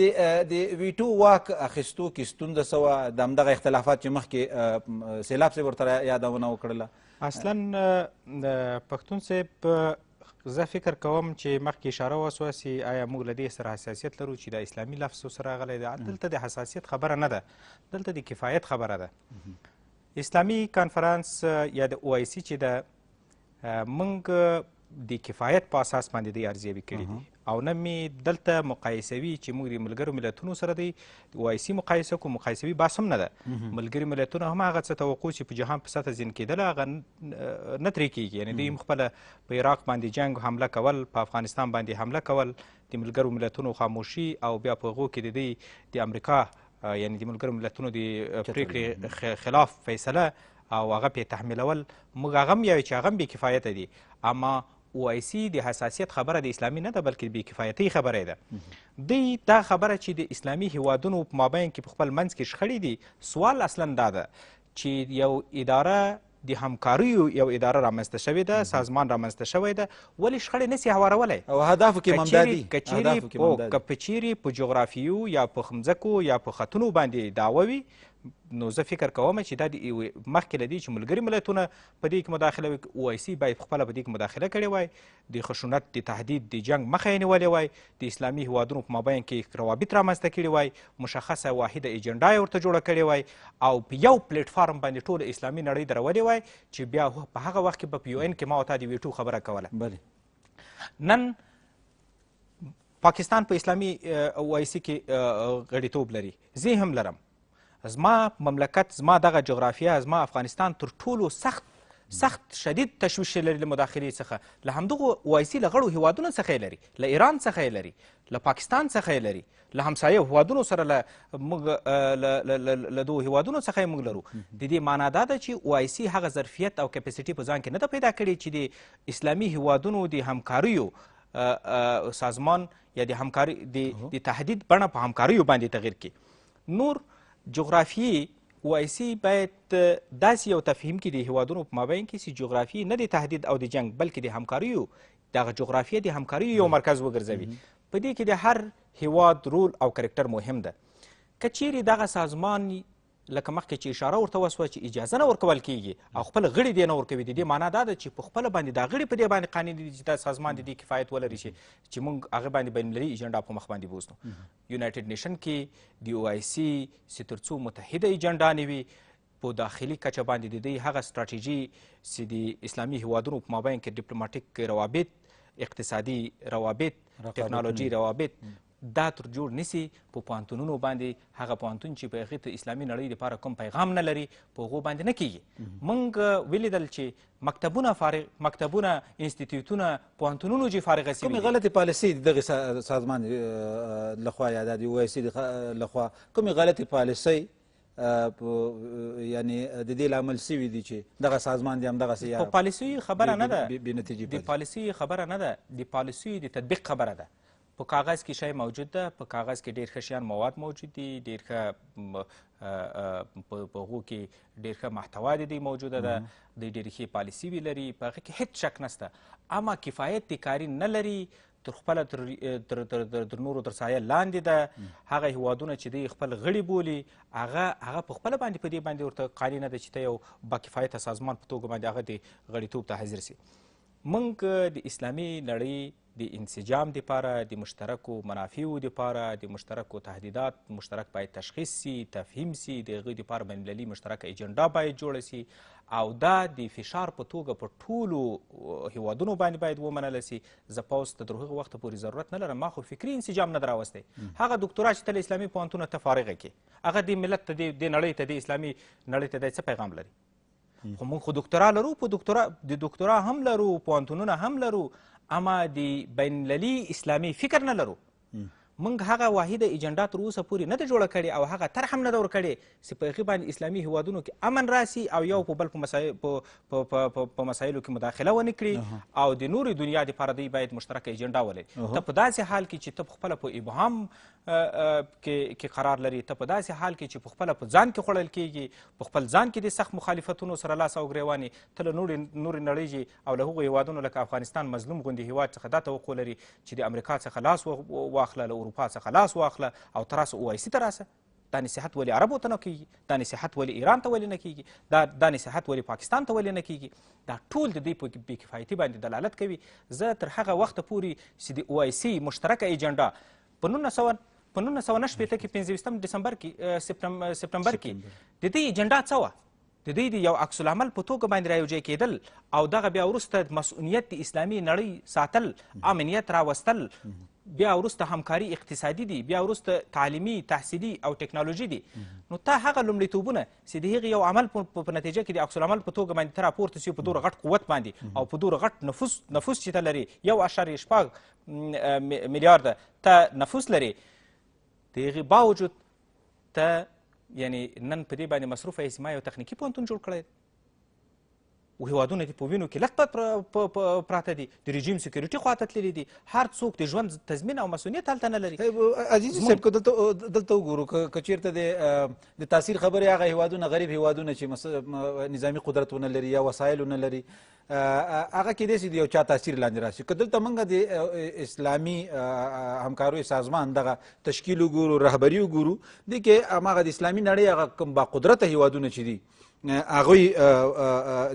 د ویټو واک اخیستو کې ستونزه سوه د همدغه اختلافات چې مخکې سیلاب صاحب ورته یادونه وکړله اصلا پښتون صاحب زه فکر کوم چې مخکې اشاره وسوه چې آیا موږ له دې سره حساسیت لرو چې د اسلامي لفظو سره غلی ده دلته د حساسیت خبره نه ده دلته د کفایت خبره ده اسلامي کانفرانس یا د او آی سی چې ده موږ د کفایت په اساس باندې دی ارزیابي کړې دي او نه مې دلته مقایسوي چې موږ د ملګرو ملتونو سره دی وایسي مقایسه کو مقایسوي بحث هم نه ده ملګري ملتونه هم هغه څه توقع چې په جهان په سطح ځین کېدله هغه نه ترې کېږي یعنې دوی هم خپله په عراق باندې جنګ حمله کول په افغانستان باندې حمله کول د ملګرو ملتونو خاموشي او بیا په هغو کې د دوی د امریکا یعنی د ملګرو ملتونو د پریکړې خلاف فیصله او هغه پې تحمیلول موږ هغه هم یوی چې هغه هم بې کفایته دي اما اوایسي د حساسیت خبره د اسلامي نه ده بلکې بې کفایتۍ خبره ده دوی دا خبره چې د اسلامي هیوادونو په مابین کې په خپل منځ کې شخړې دي سوال اصلا دا ده چې یو اداره د همکاریو یو اداره رامنځته شوې ده سازمان رامنځته شوی ده ولې شخړې نسي هوارولی او اهدافو کې ممدا دي که په چیرې په جغرافیو یا په خمځکو یا په خطونو باندې دعوه وي نو زه فکر کوم چې دا د مخکې له دې چې ملګري ملتونه په دې کې مداخله وکړي او آی سي باید خپله په دې کې مداخله کړې وای د خشونت د تهدید د جنګ مخه یې نیولې وای د اسلامي هیوادونو په مابین کې روابط رامنځته کړي وای مشخصه واحده ایجنډا یې ورته جوړه کړې وای او په یو پلیټ فارم باندې ټول اسلامي نړۍ درولې وای چې بیا په هغه وخت کې به په یو ان کې ما او تا د ویټو خبره کوله بله نن پاکستان په پا اسلامي او آی سي کې غړیتوب لري زه هم لرم زما مملکت زما دغه جغرافیه زما افغانستان تر ټولو سخت سخت شدید تشویش لري له مداخلې څخه له همدغو وایسي له غړو هیوادونو څخه یې لري له ایران څخه یې لري له پاکستان څخه یې لري له همسایه هیوادونو سره له موږ له دغو هیوادونو څخه یې موږ لرو د دې معنا دا ده چې وایسي هغه ظرفیت او کپیسټي په ځان کې نه ده پیدا کړې چې د اسلامي هیوادونو د همکاریو سازمان یا د همکاري د تهدید بڼه په همکاریو باندې تغیر کړي نور جغرافیې وایسي باید داسې یو تفهیم کې د هیوادونو په مابین کې چې جغرافیې نه د تهدید او د جنگ بلکې د همکاریو دغه جغرافیه د همکاریو یو مرکز وګرځوي په دې کې د هر هیواد رول او کرکټر مهم ده که چیرې دغه سازمان لکه مخکې چې اشاره ورته وسوه چې اجازه نه ورکول کیږي او خپل غړي دې نه ورکوي د دې معنا دا ده چې په خپله باندې دا غړي په دې باندې قانع دي چې دا سازمان د دې کفایت ولري چې چې موږ هغه باندې بینالمللي ایجنډا په مخ باندې بوزنو یونایټډ نیشن کې د او آی سي چې تر څو متحده ایجنډا نه وي په داخلي کچه باندې د دوی هغه ستراتیژي چې د اسلامي هیوادونو په مابین کې ډیپلوماټیک روابط اقتصادي روابط ټکنالوژي روابط دا تر جوړ نسی په پوهنتونونو باندې هغه پوهنتون چې په هغې ته اسلامي نړۍ لپاره کوم پیغام نه لري په هغو باندې نه کیږي موږ ولیدل چې مکتبونه فارغ مکتبونه انسټیټیوټونه پوهنتونونو چې فارغه سوي کومې غلطې پالیسۍ دغه سازمان لخوا یا د یو سی لخوا کومې غلطې پالیسۍ یعنی د دې لامل سوي دي چې دغه سازمان دی همدغسې یا خو پالیسۍ خبره نه ده د پالیسۍ خبره نه ده د پالیسۍ د تطبیق خبره ده په کاغذ کې شی موجود ده په کاغذ کې ډیر ښه شیان مواد موجود دي ډیر ښه په هغو کې ډیر ښه محتوا د دوی موجوده ده د ډېرې ښې پالیسي وي لري په هغه کې هیڅ شک نشته اما کفایت دې کاري نه لري تر خپله تر, تر, تر, تر, تر نورو تر سایه لاندې ده هغه هیوادونه چې دوی خپل غړي بولي هغه هغه په خپله باندې په دې باندې ورته قانع نه ده چې ته یو باکفایته سازمان په توګه باندې هغه د غړیتوب ته حاضر سي موږ د اسلامي نړۍ د انسجام دپاره د مشترکو منافعو دپاره د مشترکو تهدیدات مشترک باید تشخیص سي تفهیم سي د هغې دپاره بینالمللي مشترکه ایجنډا باید جوړه سي او دا د فشار په توګه په ټولو هیوادونو باندې باید ومنله سي زه پوس ته تر هغه وخته پورې ضرورت نه لرم ما خو فکري انسجام نه در راوستی هغه دکتورا چې ته له اسلامي پوهنتونه ته فارغه کې هغه دې ملت ته دې نړۍ ته دې اسلامي نړۍ ته دی څه پیغام لري Hmm. خو موږ خو دکترا لرو په دکترا د دکترا هم لرو پوهنتونونه هم لرو اما د بینالمللي اسلامي فکر نه لرو موږ هغه واحده ایجنډا تر اوسه پورې نه ده جوړه کړې او هغه طرح هم نه ده ورکړې چې په هغې باندې اسلامي هیوادونو کې امن راسي او یو په بل په مسایلو کې مداخله ونه کړي او د نورې دنیا دپاره دوی باید مشترکه ایجنډا ولري ته په داسې حال کې چې ته پخپله په ابهام کې قرار لري ته په داسې حال کې چې پخپله په ځان کې خوړل کېږي په خپل ځان کې د سخت مخالفتونو سره لاس او ګریوانې ته له نورې نړۍ او له هغو هیوادونو لکه افغانستان مظلوم غوندې هیواد څخه دا توقع لري چې د امریکا څخه لاس واخله له اروپا څخه لاس واخله او ته راسه او آی سي ته راسه دا نصیحت ولې عربو ته نه کیږي دا نصیحت ولې ایران ته ولې نه کیږي دا دا نصیحت ولې پاکستان ته ولې نه کیږي دا ټول د دوی په بېکفایتي باندې دلالت کوي زه تر هغه وخته پورې چې د او آی سي مشترکه ایجنډا په نولس سوه په نولس سوه نه شپېته کې پنځه دسمبر کې سپټمبر کې د دې ایجنډا څه وه د دوی د یو عکس العمل په توګه باندې رایوجی کېدل او دغه بیا وروسته مسؤلیت د اسلامي نړۍ ساتل امنیت راوستل بیا وروسته همکاري اقتصادي دي بیا وروسته تعلیمي تحصیلي او ټکنالوژي دي نو تا هغه لومړیتوبونه چې د هغې یو عمل په نتیجه کې د عکس العمل په توګه باندې ته راپورته سي په دوره غټ قوت باندې او په دوره غټ نفوس نفوس چې ته لري یو اشاریه شپږ میلیارده ته نفوس لري د هغې باوجود ته یعنی نن په دې باندې مصروفه یې ما یو تخنیکي پوهنتون جوړ کړی و هیوادونه دي په وینو کې لټ پټ پراته دي د رژیم سکیورټي خواته تللي دي هر څوک د ژوند تضمین او مسؤلیت هلته نه لري عزیز صاحب که دلته دلته وګورو که چېرته د د تاثیر خبرې هغه هیوادونه غریب هیوادونه چې نظامی قدرت ونه لري یا وسایل ونه لري هغه کېدای شي د یو چا تاثیر لاندې راشي که دلته موږ د اسلامي همکاروي سازمان دغه تشکیل وګورو رهبري وګورو دې کې هماغه د اسلامي نړۍ هغه کوم باقدرته هیوادونه چې دي هغه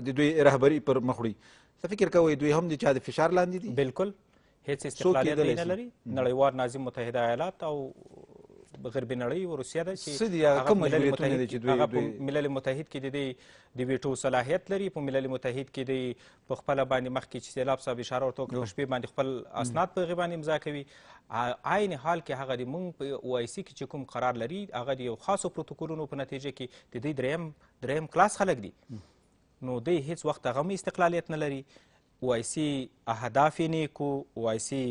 د دوی رهبری پر مخ وړي څه فکر کوئ دوی هم د چا د فشار لاندې دي بالکل هیڅ استقلالیت نه لري نړیوال ناظم متحده ایالات او غرب نړۍ او روسیه ده چې کوم مجبوریتونه دي چې دوی هغه په ملل متحد کې د دې د ویټو صلاحیت لري په ملل متحد کې د په خپله باندې مخکې چې سیلاب صاحب اشاره ورته وکړه په شپې باندې خپل اسناد په هغې باندې امضا کوي عین حال کې هغه د موږ په او آی سي کې چې کوم قرار لري هغه د یو خاصو پروتوکولونو په نتیجه کې د دې دریم دریم کلاس خلک دي نو دوی هیڅ وخت هغه هم استقلالیت نه لري او آی سي اهداف یې نیکو او آی سي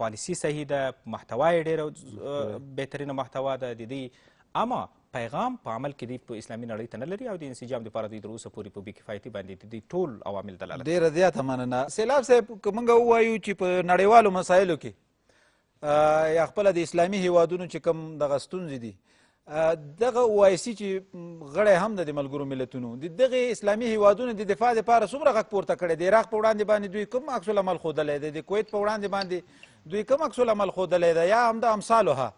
پالیسی صحیح ده محتوا یې ډېره بهترینه محتوا ده د دوی اما پیغام په عمل کې دوی په اسلامي نړۍ ته نه لري او د انسجام دپاره دوی تر اوسه پورې په بېکفایتي باندې د دوی ټول عوامل دلالت ډېره زیاته مننه سیلاب صاحب که موږ ووایو چې په نړیوالو مسایلو کې یا خپله د اسلامي هیوادونو چې کوم دغه ستونزې دي دغه وایسي چې غړی هم د ملګرو ملتونو د دغه اسلامي هیوادونو د دفاع لپاره څومره غږ پورته کړی د عراق په وړاندې باندې دوی کوم عکس العمل ښودلی دی د کویت په وړاندې باندې دوی کوم عکس العمل ښودلی دی یا همدا امثالوها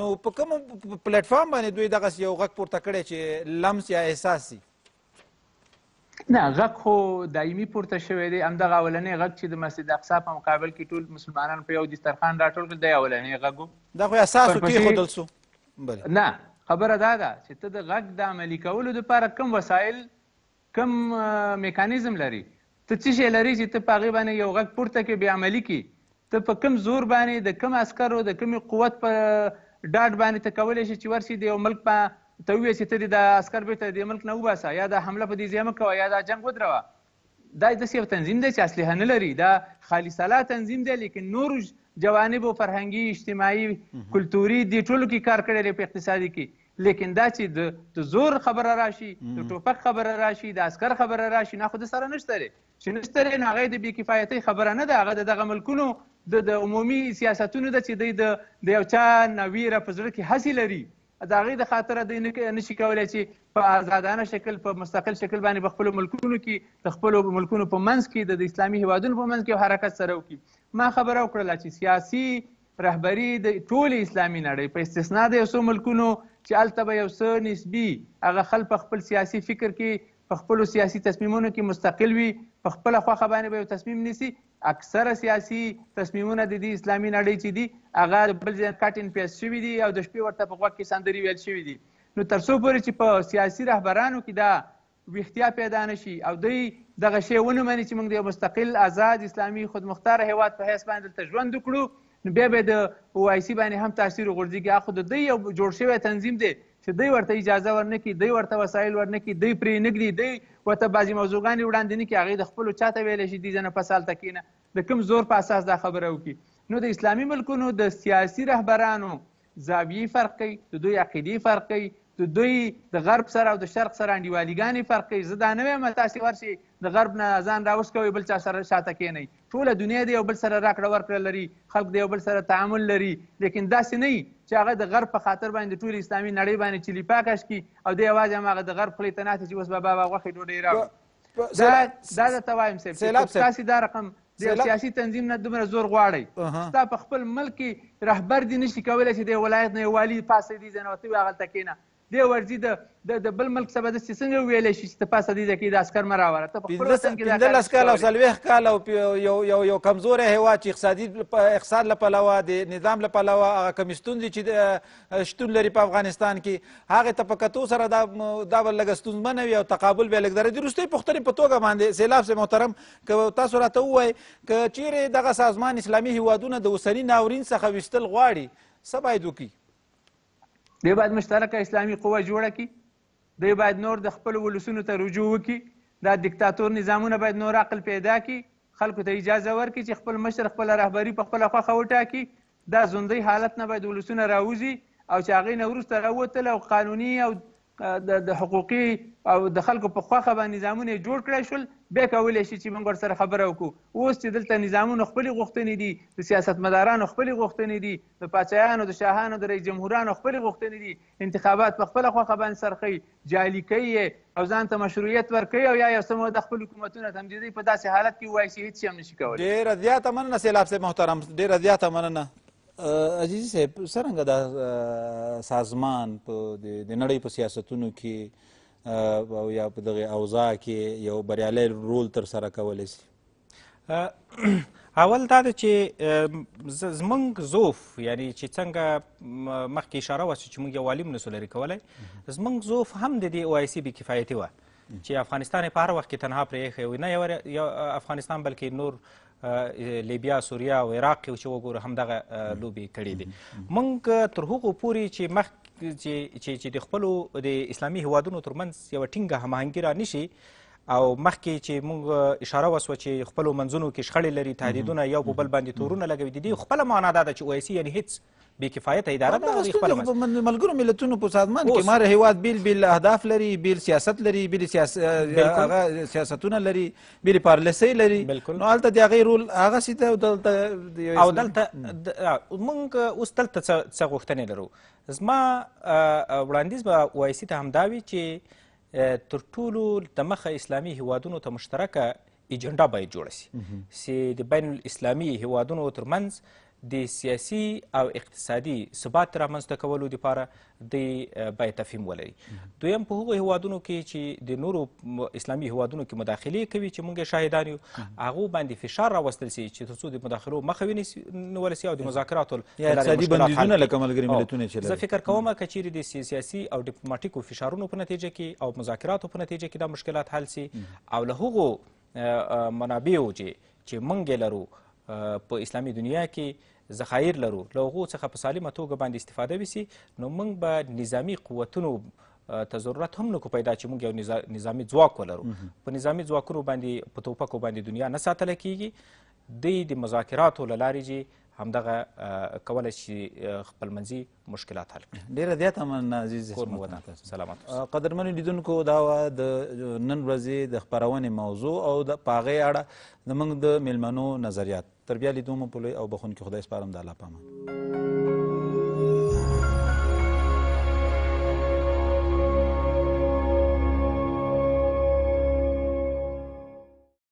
نو په کوم پلیټ فارم باندې دوی دغسې یو غږ پورته کړی چې لمس یا احساس سي نه غږ خو دایمي پورته شوی دی همدغه اولنی غږ چې د مسجد اقصی په مقابل کې ټول مسلمانان په یو دسترخوان راټول کړل دی اولنی غږ دا خو احساس کې ښودل سو نه خبره دا ده چې ته د غږ د عملي کولو دپاره کوم وسایل کوم میکانیزم لري ته څه شی لري چې ته په هغې باندې یو غږ پورته کړې بیا عملي کړي ته په کوم زور باندې د کوم عسکرو د کومې قوت په ډاډ باندې ته کولی شي چې ورشي د یو ملک په ته ووایې چې ته دې د عسکر بېرته د ملک نه وباسه یا دا حمله په دې ځای مه کوه یا دا جنګ ودروه دا داسې یو تنظیم دی چې اصلحه نه لري دا خالصاله تنظیم دی لیکن نورو جوانب فرهنګي اجتماعي کلتوري دې ټولو کې کار کړی دی په اقتصادي کې لیکن دا چې د زور خبره راشي د ټوپک خبره راشي د عسکر خبره راشي نه خو د سره نشته دی چې نشته دی نو هغه د بې کفایتۍ خبره نه ده هغه د دغه ملکونو د د عمومي سیاستونو ده چې دی د یو چا نه ویره په زړه کې هسې لري د هغې د خاطره دی نشي کولی چې په آزادانه شکل په مستقل شکل باندې په خپلو ملکونو کې د خپلو ملکونو په منځ کې د اسلامي هیوادونو په منځ کې حرکت سره وکړي ما خبره وکړله چې سیاسي رهبری د ټولې اسلامي نړۍ په استثنا د یو څو ملکونو چې هلته به یو څه نسبي هغه خل په خپل سیاسي فکر کې په خپلو سیاسي تصمیمونو کې مستقل وي په خپله خوښه باندې به یو تصمیم نیسي اکثره سیاسي تصمیمونه د دې اسلامي نړۍ چې دي هغه بل ځای کټ ان پیس شوي دي او د شپې ورته په غوږ کې سندرې ویل شوي دي نو تر څو پورې چې په سیاسي رهبرانو کې دا ویښتیا پیدا نه شي او دوی دغه شی ونه مني چې موږ د یو مستقل آزاد اسلامي خودمختاره هیواد په حیث باندې دلته ژوند وکړو نو بیا به د اوایسي باندې هم تاثیر وغورځېږي خو د دوی یو جوړ شوی تنظیم دی چې دوی ورته اجازه ورنکړي دوی ورته وسایل ورنکړي دوی پرې نه ږدي دوی ورته بعضې موضوعګانې وړاندې نه کړي هغې د خپلو چاته ویلی شي دې ځنه په سال تکینه د کوم زور په اساس دا خبره وکړي نو د اسلامي ملکونو د سیاسي رهبرانو زاویې فرق کوي د دوی عقیدې فرق کوي د دوی د غرب سره او د شرق سره انډیواليګانې فرق کوي زه دا نه وایم تاسې ورشئ د غرب نه ځان راوسکوئ بل چا سره شاته کښېنئ ټوله دنیا د یو بل سره راکړه ورکړه لري خلک د یو بل سره تعامل لري لیکن داسې نه چې هغه د غرب په خاطر باندې ټول اسلامي نړۍ باندې چلی پاکش کی او دی یوازې هماغه د غرب خولې ته ناستې چې اوس به بابا غوښې ډوډۍ راوړي دا دا درته وایم صاحب تاسې دا رقم د سیاسي تنظیم نه دومره زور غواړي ستا په خپل ملک رهبر دي نشي کولای چې د ولایت نه والی پاسې دي ځنه وتی هغه تکینه دی ورځي د د بل ملک سبا د څنګه ویلې شي چې تاسو د دې کې د عسكر مراوره ته په خپل سم کې د لسکال او سلويخ کال او یو یو یو کمزور هوا چې اقتصادي اقتصاد لپاره لوا د نظام لپاره لوا هغه کمستون دي چې شتون لري په افغانستان کې هغه ته په کتو سره دا دا لګستون منوي او تقابل به لګدره دي روستي پختنې په توګه باندې سیلاب سه محترم که تاسو راته وای که چیرې دغه سازمان اسلامي هوادونه د وسنی ناورین څخه وشتل غواړي سبا یې دوکي دی باید مشترکه اسلامي قوه جوړه کړي دی باید نور د خپل ولسونو ته رجوع وکړي دا دیکتاتور نظامونه باید نور عقل پیدا کړي خلکو ته اجازه ورکړي چې خپل مشر خپل رهبری په خپله خوښه وټاکي دا ځوندی حالت نه باید ولسونه راوځي او چې هغې نه وروسته راوتل او قانوني او د حقوقي او د خلکو په خوخه باندې نظامونه جوړ کړی شول بیا کولی شي چې موږ ورسره خبره وکړو اوس چې دلته نظامونه خپلې غوښتنې دي د سیاستمدارانو خپلې غوښتنې دي د پاچایانو د شاهانو د رئیس جمهورانو خپلې غوښتنې دي انتخابات په خپله خوښه باندې سرخی جعلي کوي او ځان ته مشروعیت ورکوي او یا یو څه موده خپل حکومتونه تمدیدوي په داسې حالت کې وایي چې هېڅ شي هم نشي کولی ډېره زیاته مننه سیلاب صاحب محترم ډېره زیاته مننه عزیزي صاحب څرنګه دا سازمان په د نړۍ په سیاستونو کې او یا په دغه اوضاع کې یو بریالی رول ترسره کولی سي اول دا ده چې زمونږ زوف یعنی چې څنګه مخکې اشاره وه چې موږ یو والیم نسو لرې کولی زمونږ زوف هم د دې او آی سي بې کفایتي وه چې افغانستان په هر وخت کې تنها پرې ایښی وي نه یو افغانستان بلکې نور لیبیا سوریا او عراق کې چې وګورو همدغه لوبې کړې دي موږ تر هغو پورې چې مخ چې چې د خپلو د اسلامي هیوادونو ترمنځ یوه ټینګه هماهنګي را نشي او مخکې چې موږ اشاره وسوه چې خپلو منځونو کې شخړې لري تهدیدونه یو په بل باندې تورونه لګوي د دې خپله معنا دا ده چې او ایسي یعنې هېڅ بې کفایته اداره ده هغوی خپله ملګرو ملتونو په سازمان کې ماره هیواد بیل بیل اهداف لري بیل سیاست لري بیل سیاستونه لري بیل پارلسۍ لري نو هلته د هغې رول هغسې ده او دلته او دلته موږ اوس دلته څه غوښتنې لرو زما وړاندیز به او ایسي ته همدا وي چې تر ټولو د مخه اسلامي هیوادونو ته مشترکه ایجنډا باید جوړه سي چې د بین الاسلامي هیوادونو ترمنځ د سیاسي او اقتصادي ثبات رامنځته کولو لپاره د باید تفهیم ولري دویم په هغو هیوادونو کې چې د نورو اسلامي هیوادونو کې مداخلې کوي چې موږ شاهدان یو هغو باندې فشار راوستل سي چې تر څو د مداخلو مخه ونیول سي او د مذاکراتو اقتصادي بندیزونه لکه ملګري ملتونه چې زه فکر کوم که چیرې د سیاسي او ډیپلوماټیکو فشارونو په نتیجه کې او مذاکراتو په نتیجه کې دا مشکلات حل سي او له هغو منابعو چې چې موږ لرو په اسلامي دنیا کې ذخایر لرو له هغو څخه په سالمه توګه باندې استفاده وسي نو موږ به نظامی قوتونو ته ضرورت هم نه کو پیدا چې موږ یو نظامي ځواک ولرو په نظامي ځواکونو باندې په توپکو باندې دنیا نه ساتله کیږي دوی د مذاکراتو له لارې همدغه کولای شي خپلمنځي مشکلات حل کړي ډیره زیاته مننه عزیز کور مو ودان سلامت قدرمنو لیدونکو دا د نن ورځې د خپرونې موضوع او د پاغې اړه زموږ د میلمنو نظریات تر بیا لیدو مو په او بخون کې خدای سپارم د الله پامان